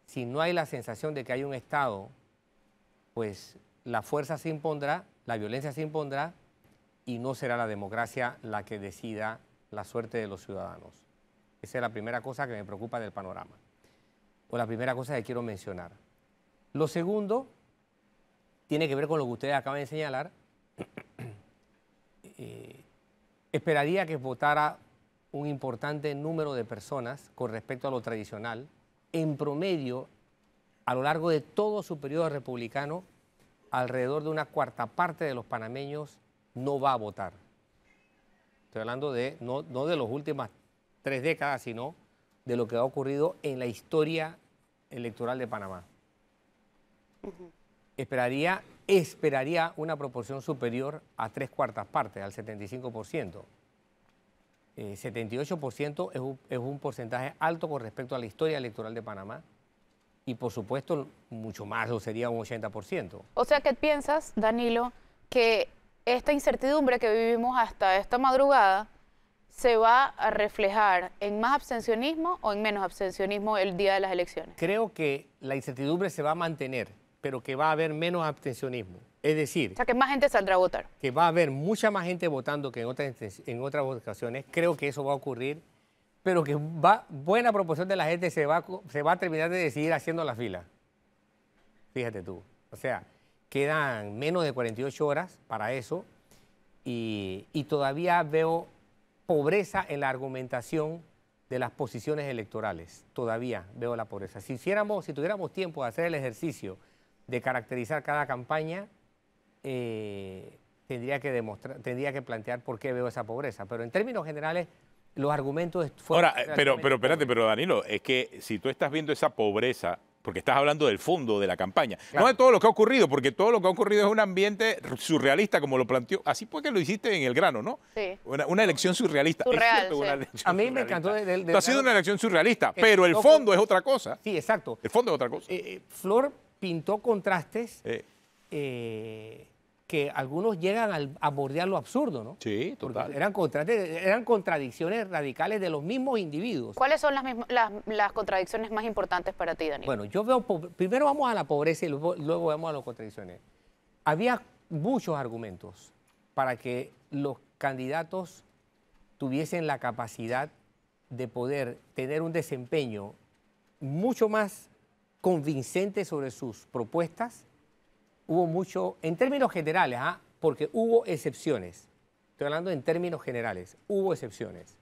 Speaker 5: Si no hay la sensación de que hay un Estado, pues la fuerza se impondrá, la violencia se impondrá y no será la democracia la que decida la suerte de los ciudadanos. Esa es la primera cosa que me preocupa del panorama, o la primera cosa que quiero mencionar. Lo segundo tiene que ver con lo que ustedes acaban de señalar. Eh, esperaría que votara un importante número de personas con respecto a lo tradicional. En promedio, a lo largo de todo su periodo republicano, alrededor de una cuarta parte de los panameños no va a votar. Estoy hablando de, no, de las últimas tres décadas, sino de lo que ha ocurrido en la historia electoral de Panamá esperaría, esperaría una proporción superior a tres cuartas partes, al 75%. 78% eh, es un, es porcentaje alto con respecto a la historia electoral de Panamá y por supuesto mucho más, lo sería un 80%.
Speaker 2: O sea, ¿qué piensas, Danilo, que esta incertidumbre que vivimos hasta esta madrugada se va a reflejar en más abstencionismo o en menos abstencionismo el día de las elecciones?
Speaker 5: Creo que la incertidumbre se va a mantener pero que va a haber menos abstencionismo. Es decir... O sea, que más gente saldrá a votar. Que va a haber mucha más gente votando que en otras, en otras ocasiones. Creo que eso va a ocurrir, pero que va, buena proporción de la gente se va, se va a terminar de decidir haciendo la fila. Fíjate tú. O sea, quedan menos de 48 horas para eso y, y todavía veo pobreza en la argumentación de las posiciones electorales. Todavía veo la pobreza. Si si tuviéramos tiempo de hacer el ejercicio de caracterizar cada campaña, eh, tendría, que demostrar, tendría que plantear por qué veo esa pobreza. Pero en términos generales, los argumentos fueron... Ahora, eh, pero, pero
Speaker 4: espérate, pero Danilo, es que si tú estás viendo esa pobreza porque estás hablando del fondo de la campaña, no de todo lo que ha ocurrido, porque todo lo que ha ocurrido es un ambiente surrealista, como lo planteó. Así fue que lo hiciste en el grano, ¿no? Sí. Una, elección surrealista. Surreal,
Speaker 5: a mí me encantó. ha sido una
Speaker 4: elección surrealista, pero el fondo es otra cosa. Sí, exacto. El fondo es otra
Speaker 5: cosa. Eh, Flor pintó contrastes eh, que algunos llegan a bordear lo absurdo, ¿no? Sí, total. eran, eran contradicciones radicales de los mismos individuos.
Speaker 2: ¿Cuáles son las, contradicciones más importantes para ti, Daniel?
Speaker 5: Bueno, yo veo, primero vamos a la pobreza y luego, luego vamos a las contradicciones. Había muchos argumentos para que los candidatos tuviesen la capacidad de poder tener un desempeño mucho más convincente sobre sus propuestas. Hubo mucho, en términos generales, ¿ah? porque hubo excepciones. Estoy hablando en términos generales. Hubo excepciones.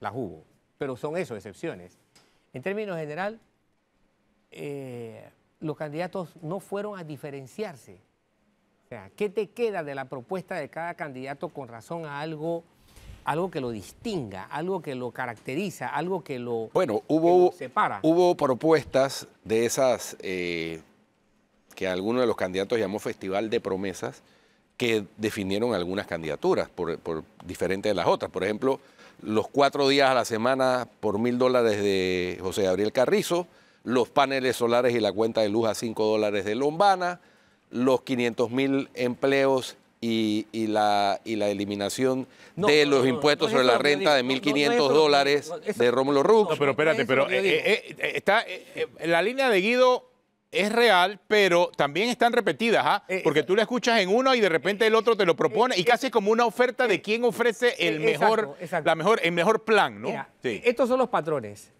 Speaker 5: Las hubo. Pero son eso, excepciones. En términos general, eh, los candidatos no fueron a diferenciarse. O sea, ¿qué te queda de la propuesta de cada candidato con razón a algo algo que lo distinga, algo que lo caracteriza, algo que lo,
Speaker 1: bueno, hubo, Hubo propuestas de esas eh, que alguno de los candidatos llamó Festival de Promesas, que definieron algunas candidaturas por, por diferentes de las otras. Por ejemplo, los cuatro días a la semana por mil dólares de José Gabriel Carrizo, los paneles solares y la cuenta de luz a cinco dólares de Lombana, los 500 mil empleos y, la, eliminación de los impuestos sobre la renta de 1.500 dólares de Rómulo Rux. No, pero espérate, pero eh, eh,
Speaker 4: está, eh, la línea de Guido es real, pero también están repetidas, ¿ah? porque tú la escuchas en uno y de repente el otro te lo propone y casi es como una oferta de quién ofrece el mejor, La mejor, el mejor plan, ¿no?
Speaker 5: Estos son los patrones.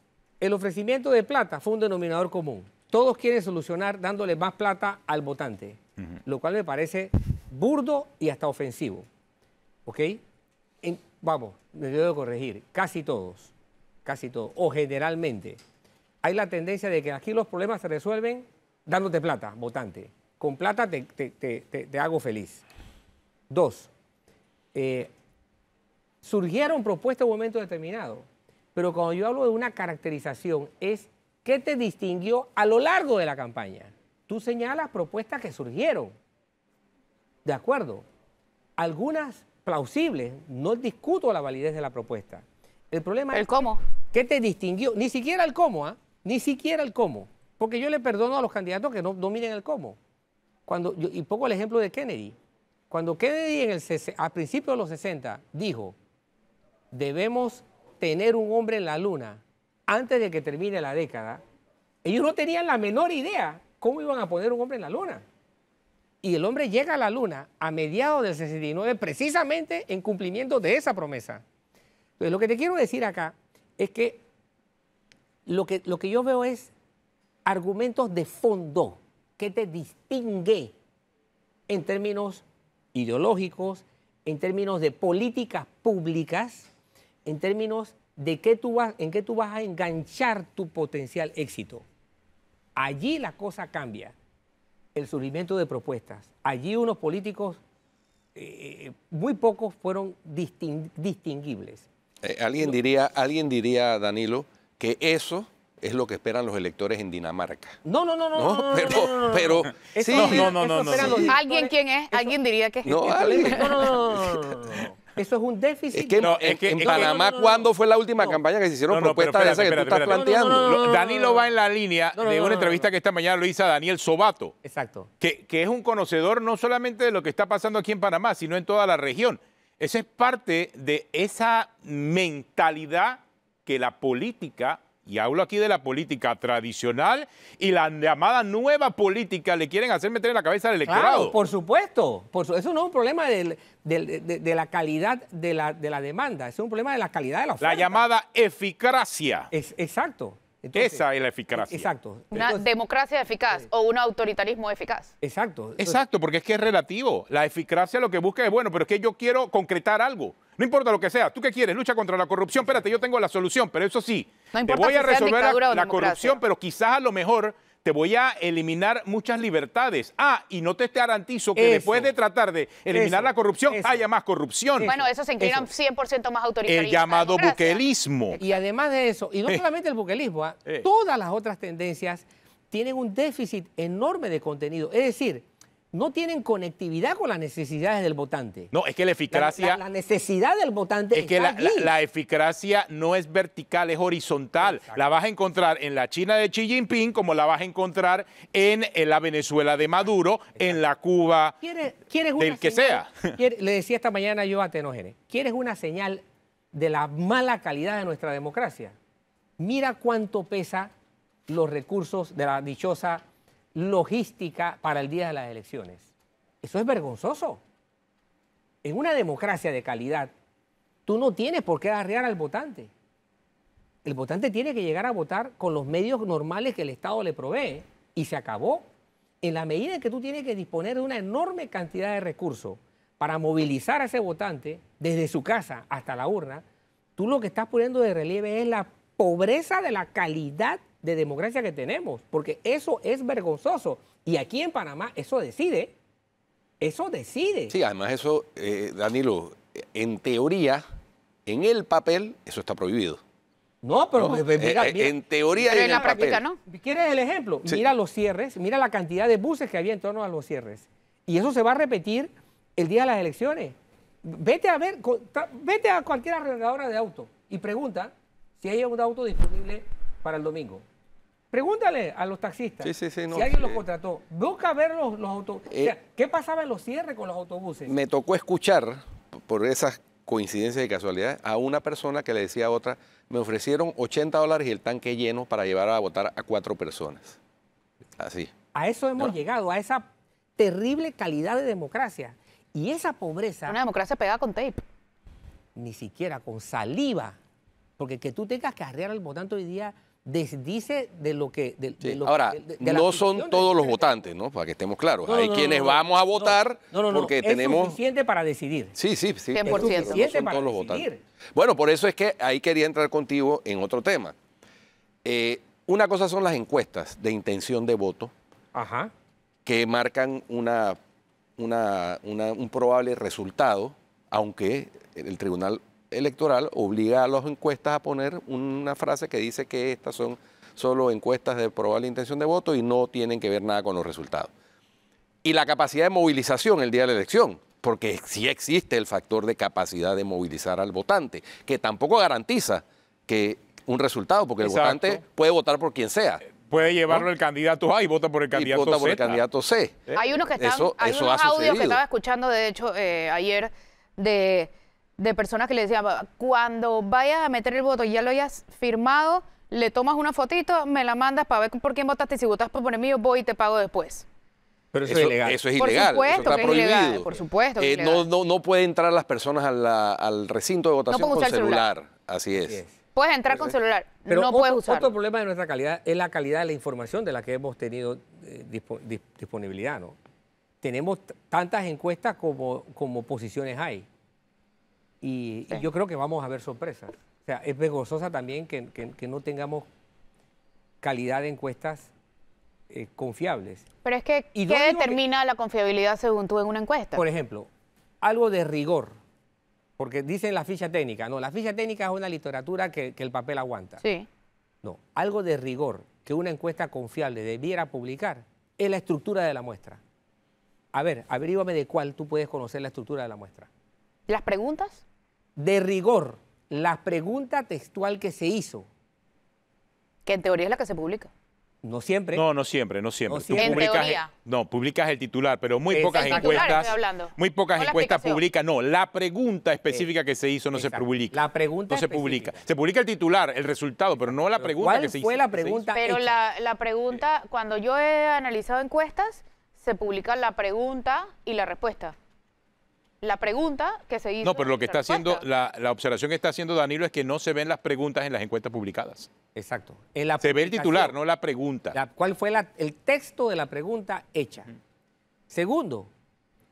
Speaker 5: El ofrecimiento de plata fue un denominador común. Todos quieren solucionar dándole más plata al votante, lo cual me parece burdo y hasta ofensivo. ¿Ok? vamos, me debo corregir, casi todos, casi todos, o generalmente, hay la tendencia de que aquí los problemas se resuelven dándote plata, votante. Con plata te, hago feliz. Dos, eh, surgieron propuestas en un momento determinado, pero cuando yo hablo de una caracterización es qué te distinguió a lo largo de la campaña. Tú señalas propuestas que surgieron, de acuerdo. Algunas plausibles, no discuto la validez de la propuesta. El problema ¿El cómo? ¿Qué te distinguió? Ni siquiera el cómo, ¿ah? Ni siquiera el cómo. Porque yo le perdono a los candidatos que no, dominen el cómo. Cuando, y pongo el ejemplo de Kennedy. Cuando Kennedy en el, a principios de los 60 dijo, debemos tener un hombre en la luna antes de que termine la década, ellos no tenían la menor idea cómo iban a poner un hombre en la luna. Y el hombre llega a la luna a mediados del 69 precisamente en cumplimiento de esa promesa. Entonces, lo que te quiero decir acá es que lo que, lo que yo veo es argumentos de fondo que te distingue en términos ideológicos, en términos de políticas públicas, en términos de tú vas, en qué tú vas a enganchar tu potencial éxito. Allí la cosa cambia el surgimiento de propuestas. Allí unos políticos, muy pocos fueron distinguibles.
Speaker 1: alguien, diría, alguien diría, Danilo, que eso es lo que esperan los electores en Dinamarca.
Speaker 2: No, no, no, no. pero, pero, No, no, no, no. Alguien quién es, alguien diría que. No, alguien. no, no,
Speaker 5: no. Eso es un déficit.
Speaker 4: que,
Speaker 1: en, Panamá, ¿cuándo fue la última campaña que se hicieron propuestas de esa que tú estás planteando? Danilo
Speaker 4: va en la línea de una entrevista que esta mañana lo hizo Daniel Sobato. Exacto. que es un conocedor no solamente de lo que está pasando aquí en Panamá, sino en toda la región. Esa es parte de esa mentalidad que la política y hablo aquí de la política tradicional y la llamada nueva política, le quieren hacer meter en la cabeza al electorado.
Speaker 5: por supuesto. Por eso no es un problema de, la calidad de la, de la demanda, es un problema de la calidad de la oferta. La llamada
Speaker 4: eficacia. Es, exacto. Esa es la eficacia. Exacto.
Speaker 2: Una democracia eficaz o un autoritarismo eficaz.
Speaker 4: Exacto. exacto, porque es que es relativo. La eficacia lo que busca es, bueno, pero es que yo quiero concretar algo. No importa lo que sea. ¿Tú qué quieres? Lucha contra la corrupción. Espérate, yo tengo la solución, pero eso sí. te voy a resolver la corrupción, pero quizás a lo mejor te voy a eliminar muchas libertades. Ah, y no te garantizo que después de tratar de eliminar la corrupción, haya más corrupción. Bueno, eso se un
Speaker 2: 100% más autoritarios. El llamado
Speaker 4: buquelismo.
Speaker 5: Y además de eso, y no eh. solamente el buquelismo, ¿ah? eh. todas las otras tendencias tienen un déficit enorme de contenido. Es decir, no tienen conectividad con las necesidades del votante.
Speaker 4: No, es que la eficacia... La,
Speaker 5: necesidad del votante es que la, la,
Speaker 4: eficacia no es vertical, es horizontal. La vas a encontrar en la China de Xi Jinping, como la vas a encontrar en, la Venezuela de Maduro, en la Cuba,
Speaker 5: ¿Quieres, quieres del que sea. le decía esta mañana yo a Tenógenes, ¿quieres una señal de la mala calidad de nuestra democracia? Mira cuánto pesa los recursos de la dichosa logística para el día de las elecciones. Eso es vergonzoso. En una democracia de calidad, tú no tienes por qué arrear al votante. El votante tiene que llegar a votar con los medios normales que el Estado le provee y se acabó. En la medida en que tú tienes que disponer de una enorme cantidad de recursos para movilizar a ese votante desde su casa hasta la urna, tú lo que estás poniendo de relieve es la pobreza de la calidad de democracia que tenemos, porque eso es vergonzoso. Y aquí en Panamá eso decide, eso decide.
Speaker 1: Sí, además eso, eh, Danilo, en teoría, en el papel, eso está prohibido.
Speaker 5: No, pero eh, eh, en teoría en, la práctica no. ¿Quieres el ejemplo? Mira los cierres, mira la cantidad de buses que había en torno a los cierres. Y eso se va a repetir el día de las elecciones. Vete a ver, vete a cualquier arrendadora de auto y pregunta si hay un auto disponible para el domingo. Pregúntale a los taxistas si alguien los contrató. Busca ver los, autobuses. Eh, ¿Qué pasaba en los cierres con los autobuses? Me
Speaker 1: tocó escuchar, por esas coincidencias y casualidades, a una persona que le decía a otra, me ofrecieron 80 dólares y el tanque lleno para llevar a votar a cuatro personas. Así.
Speaker 5: A eso hemos llegado, a esa terrible calidad de democracia. Y esa pobreza... Una democracia pegada con tape. Ni siquiera con saliva. Porque que tú tengas que arrear al votante hoy día desdice de lo que... Ahora, no
Speaker 1: son todos los votantes, ¿no? Para que estemos claros. Hay quienes vamos a votar porque tenemos... Es suficiente para decidir. Sí, sí, sí. para decidir. Bueno, por eso es que ahí quería entrar contigo en otro tema. Eh, una cosa son las encuestas de intención de voto Ajá. que marcan un probable resultado, aunque el tribunal electoral obliga a las encuestas a poner una frase que dice que estas son solo encuestas de probable intención de voto y no tienen que ver nada con los resultados. Y la capacidad de movilización el día de la elección, porque sí existe el factor de capacidad de movilizar al votante, que tampoco garantiza que un resultado, porque el votante puede votar por quien sea.
Speaker 4: Puede llevarlo el candidato A y vota por el candidato vota por el candidato C.
Speaker 1: Hay
Speaker 2: unos que están, hay que estaba escuchando, de hecho, eh, ayer de de personas que le decían, cuando vayas a meter el voto y ya lo hayas firmado, le tomas una fotito, me la mandas para ver por quién votaste y si votas por mí, yo voy y te pago después.
Speaker 5: Pero eso, es es eso,
Speaker 1: es ilegal.
Speaker 2: Por supuesto Por supuesto. Eh, no,
Speaker 1: no, no pueden entrar las personas al recinto de votación con celular. Así, es.
Speaker 2: Puedes entrar con celular, Pero no puedes usar. Otro
Speaker 5: problema de nuestra calidad es la calidad de la información de la que hemos tenido eh, disponibilidad, ¿no? Tenemos tantas encuestas como, como posiciones hay. Y, yo creo que vamos a ver sorpresas. O sea, es vergonzosa también que, no tengamos calidad de encuestas eh, confiables.
Speaker 2: Pero es que, ¿qué determina la confiabilidad según tú en una encuesta? Por
Speaker 5: ejemplo, algo de rigor, porque dicen la ficha técnica. No, la ficha técnica es una literatura que, que el papel aguanta. Sí. No, algo de rigor que una encuesta confiable debiera publicar es la estructura de la muestra. A ver, averígame de cuál tú puedes conocer la estructura de la muestra. ¿Las preguntas? de rigor la pregunta textual que se hizo.
Speaker 2: Que en teoría es la que se publica.
Speaker 4: No siempre. No, no siempre, no siempre. No publicas, no, publicas el titular, pero muy pocas encuestas. Muy pocas encuestas publican. No, la pregunta específica que se hizo no se publica. La pregunta. No se publica. Se publica el titular, el resultado, pero no la pregunta que se hizo. fue la pregunta?
Speaker 2: Pero la pregunta, cuando yo he analizado encuestas, se publica la pregunta y la respuesta la pregunta que se hizo. No, pero lo que está
Speaker 4: haciendo, la, observación que está haciendo Danilo es que no se ven las preguntas
Speaker 5: en las encuestas publicadas. Exacto. se ve el titular, no la pregunta. ¿Cuál fue la, el texto de la pregunta hecha? Segundo,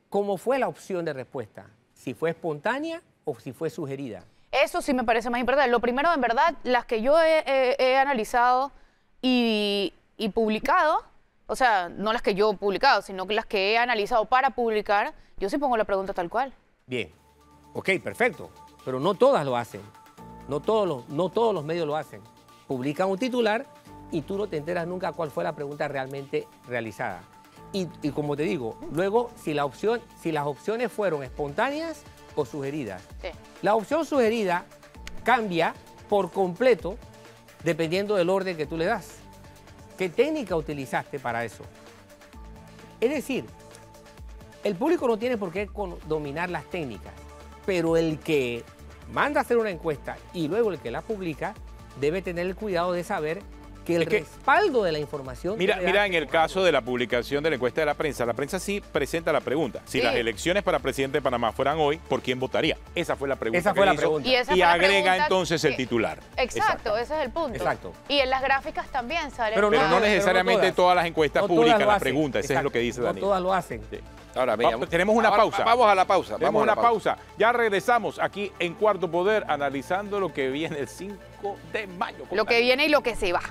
Speaker 5: ¿cómo fue la opción de respuesta? ¿Si fue espontánea o si fue sugerida?
Speaker 2: Eso sí me parece más importante. Lo primero, en verdad, las que yo he, analizado y, y publicado o sea, no las que yo he publicado, sino las que he analizado para publicar, yo sí pongo la pregunta tal cual.
Speaker 5: Bien, ok, perfecto, pero no todas lo hacen, no todos los, no todos los medios lo hacen. Publican un titular y tú no te enteras nunca cuál fue la pregunta realmente realizada. Y, como te digo, luego si, la opción, si las opciones fueron espontáneas o sugeridas. La opción sugerida cambia por completo dependiendo del orden que tú le das. ¿Qué técnica utilizaste para eso? Es decir, el público no tiene por qué dominar las técnicas, pero el que manda a hacer una encuesta y luego el que la publica debe tener el cuidado de saber y el respaldo de la información... Mira, mira en
Speaker 4: el caso de la publicación de la encuesta de la prensa, la prensa sí presenta la pregunta. Si las elecciones para presidente de Panamá fueran hoy, ¿por quién votaría? Esa fue la pregunta. Esa fue la pregunta. Y, agrega entonces el titular.
Speaker 2: Exacto, ese es el punto. Exacto. Y en las gráficas también sale. Pero, pero no, necesariamente
Speaker 4: todas. las encuestas publican la pregunta, es lo que dice Daniel. todas lo hacen. Ahora, tenemos una pausa. Vamos a la pausa. vamos a una pausa. Ya regresamos aquí en Cuarto Poder analizando lo que viene el 5
Speaker 2: de mayo. Lo que viene y lo que se va.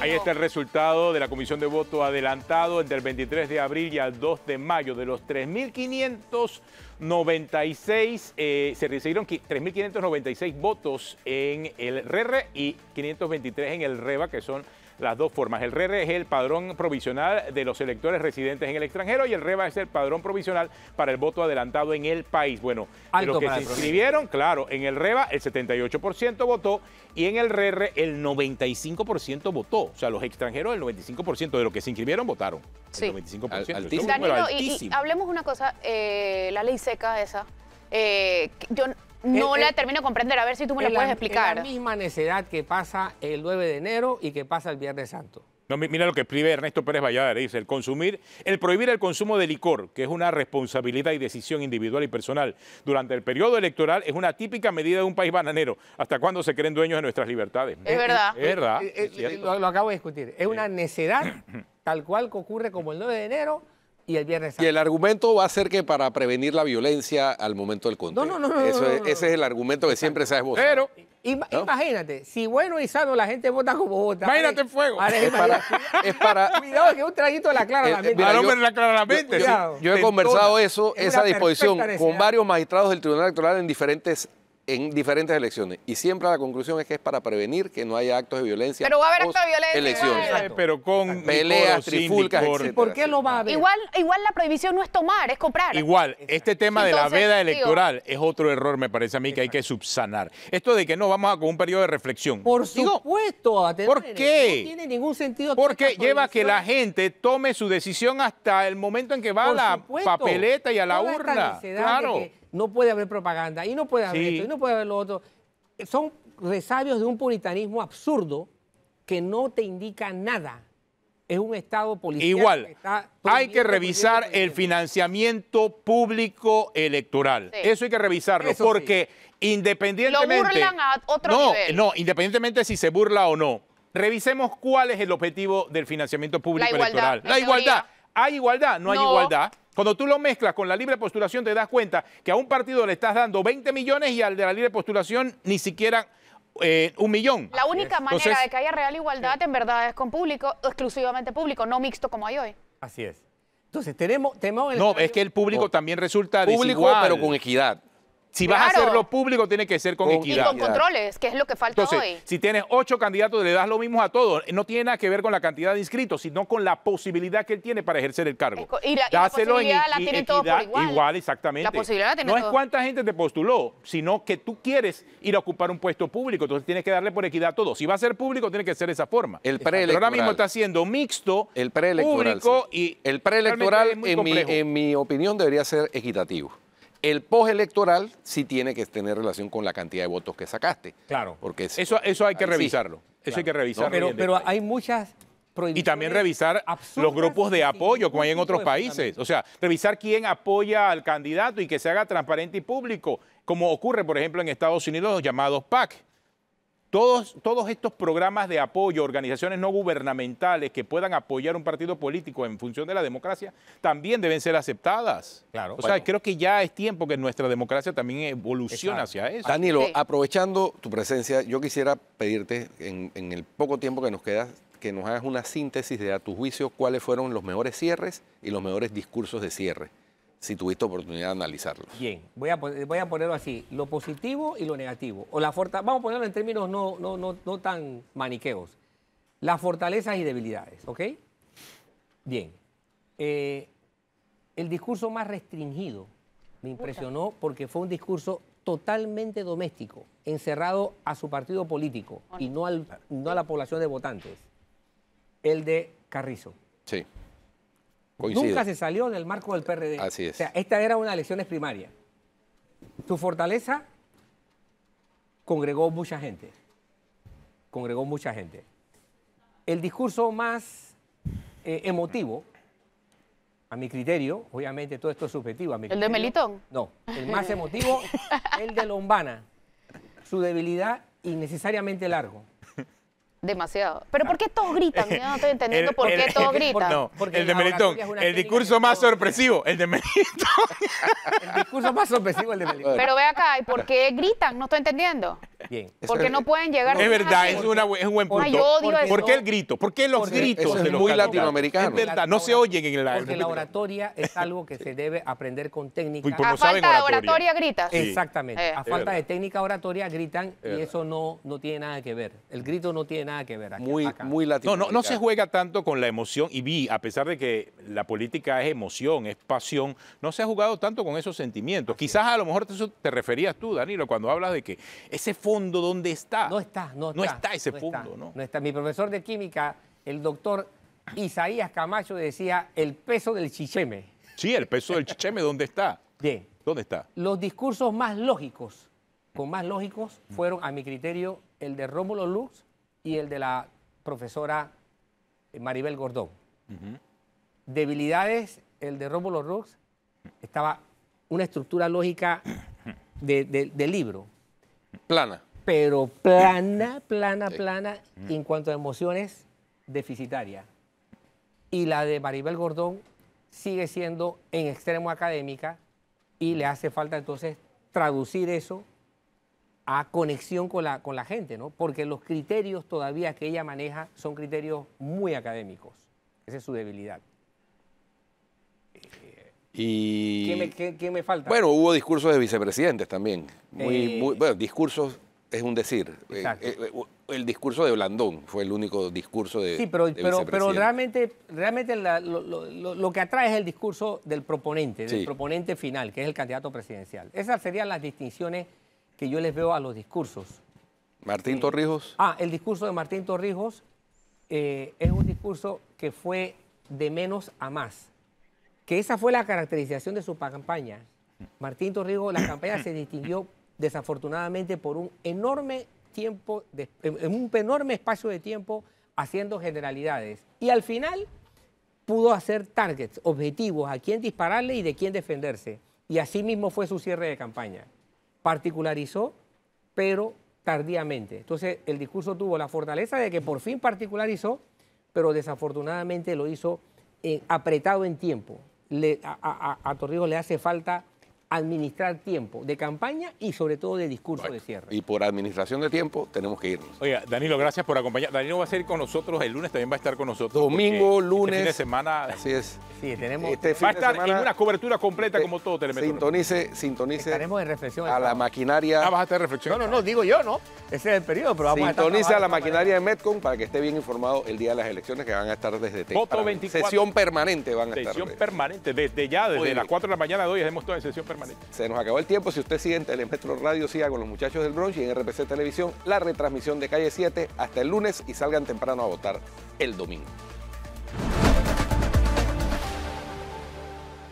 Speaker 4: Ahí está, el resultado de la comisión de voto adelantado entre el 23 de abril y el 2 de mayo. De los 3.596, eh, se recibieron 3.596 votos en el RERRE y 523 en el REBA, que son las dos formas. El RR es el padrón provisional de los electores residentes en el extranjero y el REBA es el padrón provisional para el voto adelantado en el país. Bueno, de los que se inscribieron, claro, en el REBA el 78% votó y en el RR el 95% votó. O sea, los extranjeros el 95% de los que se inscribieron votaron. Sí. Altísimo. Danilo, y,
Speaker 2: hablemos una cosa, eh, la ley seca esa. Eh, yo no eh, la eh, termino de comprender, a ver si tú me lo puedes explicar. Es la
Speaker 5: misma necedad que pasa el 9 de enero y que pasa el Viernes Santo.
Speaker 4: No, mira lo que escribe Ernesto Pérez Valladares, dice, el consumir, el prohibir el consumo de licor, que es una responsabilidad y decisión individual y personal, durante el periodo electoral es una típica medida de un país bananero. ¿Hasta cuándo se creen dueños de nuestras libertades? Es, verdad. Es verdad.
Speaker 5: Eh, lo, lo, acabo de discutir. Es una necedad tal cual que ocurre como el 9 de enero y el Viernes Y el
Speaker 1: argumento va a ser que para prevenir la violencia al momento del conteo. No, no, no. ese es el argumento que siempre se ha esbozado. Pero...
Speaker 5: imagínate, si bueno y sano la gente vota como vota. Imagínate fuego. es, para, es, Cuidado que un traguito la clara eh, la eh, mente. la clara la mente.
Speaker 1: Yo, he conversado eso, esa disposición, con varios magistrados del Tribunal Electoral en diferentes en diferentes elecciones. Y siempre la conclusión es que es para prevenir que no haya actos de violencia. Pero va a haber actos de violencia.
Speaker 4: Elecciones. Pero con peleas, trifulcas,
Speaker 1: ¿Por qué
Speaker 2: lo va a haber? Igual, la prohibición no es tomar, es comprar. Igual,
Speaker 4: este tema de la veda electoral es otro error, me parece a mí, que hay que subsanar. Esto de que no, vamos a con un periodo de reflexión. Por supuesto, a eh, No tiene ningún sentido. Porque lleva a que la gente tome su decisión hasta el momento en que va a la papeleta y a la urna. Claro
Speaker 5: no puede haber propaganda, y no puede haber esto, y no puede haber lo otro. Son resabios de un puritanismo absurdo que no te indica nada. Es un Estado político. Igual,
Speaker 4: hay que revisar el financiamiento público electoral. Eso hay que revisarlo, porque independientemente... Lo burlan a otro no, No, independientemente si se burla o no. Revisemos cuál es el objetivo del financiamiento público electoral. La igualdad. Hay igualdad, no hay igualdad. Cuando tú lo mezclas con la libre postulación te das cuenta que a un partido le estás dando 20 millones y al de la libre postulación ni siquiera eh, un millón. La única manera de que
Speaker 2: haya real igualdad en verdad es con público, exclusivamente público, no mixto como hay hoy.
Speaker 4: Así es. Entonces tenemos... No, es que el público también resulta público, pero con equidad. Si vas a hacerlo público, tiene que ser con, equidad. Y con
Speaker 2: controles, que es lo que falta hoy.
Speaker 4: Si tienes ocho candidatos, le das lo mismo a todos. Eh, no tiene nada que ver con la cantidad de inscritos, sino con la posibilidad que él tiene para ejercer el cargo. y la, posibilidad la todos igual. exactamente. No es cuánta gente te postuló, sino que tú quieres ir a ocupar un puesto público. Entonces tienes que darle por equidad a todos. Si va a ser público, tiene que ser de esa forma. El Pero ahora mismo está siendo mixto, el público y... El preelectoral, en en
Speaker 1: mi opinión, debería ser equitativo. El post electoral sí tiene que tener relación con la cantidad de votos que sacaste.
Speaker 4: Claro. Porque eso, eso hay que revisarlo. Eso hay que revisarlo. pero, pero hay muchas y también revisar los grupos de apoyo como hay en otros países. O sea, revisar quién apoya al candidato y que se haga transparente y público, como ocurre, por ejemplo, en Estados Unidos, los llamados PAC. Todos, estos programas de apoyo, organizaciones no gubernamentales que puedan apoyar un partido político en función de la democracia, también deben ser aceptadas. Claro, o sea, creo que ya es tiempo que nuestra democracia también evolucione hacia eso. Danilo,
Speaker 1: aprovechando tu presencia, yo quisiera pedirte, en, en, el poco tiempo que nos queda, que nos hagas una síntesis de, a tu juicio, cuáles fueron los mejores cierres y los mejores discursos de cierre si tuviste oportunidad de analizarlo. Bien,
Speaker 5: voy a, voy a ponerlo así, lo positivo y lo negativo. O la vamos a ponerlo en términos no, no, no, tan maniqueos. Las fortalezas y debilidades, ¿ok? Bien. Eh, el discurso más restringido me impresionó porque fue un discurso totalmente doméstico, encerrado a su partido político y no, no a la población de votantes. El de Carrizo.
Speaker 1: Sí. Nunca se
Speaker 5: salió del marco del PRD. Así es. O sea, esta era una elección primaria. Su fortaleza congregó mucha gente. Congregó mucha gente. El discurso más eh, emotivo, a mi criterio, obviamente todo esto es subjetivo. A mi ¿El de Melitón? No, el más emotivo, el de Lombana. Su debilidad innecesariamente largo.
Speaker 2: Demasiado. ¿Pero por qué todos
Speaker 5: gritan? Yo no estoy
Speaker 2: entendiendo por qué todos gritan.
Speaker 4: el de Melitón. El discurso más sorpresivo, el de Melitón. el
Speaker 5: discurso más sorpresivo, el
Speaker 4: de Melitón. Pero ve
Speaker 2: acá, ¿y por qué gritan? No estoy entendiendo.
Speaker 4: Porque no pueden llegar. Es verdad, es, una, es, un buen punto. ¿Por qué el grito? ¿Por qué los gritos? Es de los muy verdad, no se oyen en la. Porque la
Speaker 5: oratoria es algo que se debe aprender con técnica. a falta de oratoria gritas. Exactamente. Eh. A falta de técnica oratoria gritan y eso no, no tiene nada que ver. El grito no tiene nada que ver. Aquí,
Speaker 4: muy, muy latinoamericano. No, no, se juega tanto con la emoción y vi, a pesar de que la política es emoción, es pasión, no se ha jugado tanto con esos sentimientos. Quizás a lo mejor te, te referías tú, Danilo, cuando hablas de que
Speaker 5: ese fondo dónde está. No está, no está. ese punto ¿no? Mi profesor de química, el doctor Isaías Camacho, decía el peso del chicheme.
Speaker 4: Sí, el peso del chicheme, ¿dónde está? Bien. ¿Dónde está?
Speaker 5: Los discursos más lógicos, con más lógicos, fueron, a mi criterio, el de Rómulo Lux y el de la profesora Maribel Gordón. Debilidades, el de Rómulo Lux, estaba una estructura lógica del de libro. Plana pero plana, plana, plana mm. en cuanto a emociones deficitaria. Y la de Maribel Gordón sigue siendo en extremo académica y le hace falta entonces traducir eso a conexión con la, con la gente, ¿no? Porque los criterios todavía que ella maneja son criterios muy académicos. Esa es su debilidad.
Speaker 1: Y... ¿Qué me, falta? Bueno, hubo discursos de vicepresidentes también. Muy, eh, muy, bueno, discursos es un decir. Eh, eh, eh, el discurso de Blandón fue el único discurso de. Sí, pero, pero,
Speaker 5: realmente, realmente lo, que atrae es el discurso del proponente, del proponente final, que es el candidato presidencial. Esas serían las distinciones que yo les veo a los discursos.
Speaker 1: ¿Martín Torrijos?
Speaker 5: Ah, el discurso de Martín Torrijos es un discurso que fue de menos a más. Que esa fue la caracterización de su campaña. Martín Torrijos, la campaña se distinguió desafortunadamente por un enorme tiempo, en un enorme espacio de tiempo haciendo generalidades. Y al final pudo hacer targets, objetivos, a quién dispararle y de quién defenderse. Y así mismo fue su cierre de campaña. Particularizó, pero tardíamente. Entonces el discurso tuvo la fortaleza de que por fin particularizó, pero desafortunadamente lo hizo eh, apretado en tiempo. a, a, a Torrijos le hace falta administrar tiempo de campaña y sobre todo de discurso de cierre.
Speaker 4: Y por administración de tiempo tenemos que irnos. Oiga, Danilo, gracias por acompañar. Danilo va a ser con nosotros el lunes, también va a estar con nosotros. Domingo, este lunes. Este de semana. Así es. Sí, tenemos. Este va a estar en una cobertura completa como
Speaker 1: todo Telemetro. Sintonice, sintonice.
Speaker 4: Estaremos en reflexión. A la maquinaria. Ah, vas a estar reflexión. No, no,
Speaker 5: no, digo yo, ¿no? Ese es el periodo, pero vamos a sintonice a, la
Speaker 1: maquinaria de Medcom para que esté bien informado el día de las elecciones que van a estar desde Voto Sesión permanente van a estar. Sesión
Speaker 4: permanente, desde ya, desde las 4 de la mañana de hoy hacemos toda sesión permanente.
Speaker 1: Se nos acabó el tiempo. Si usted sigue en Telemetro Radio, siga con los muchachos del Bronx y en RPC Televisión, la retransmisión de calle 7 hasta el lunes y salgan temprano a votar el domingo.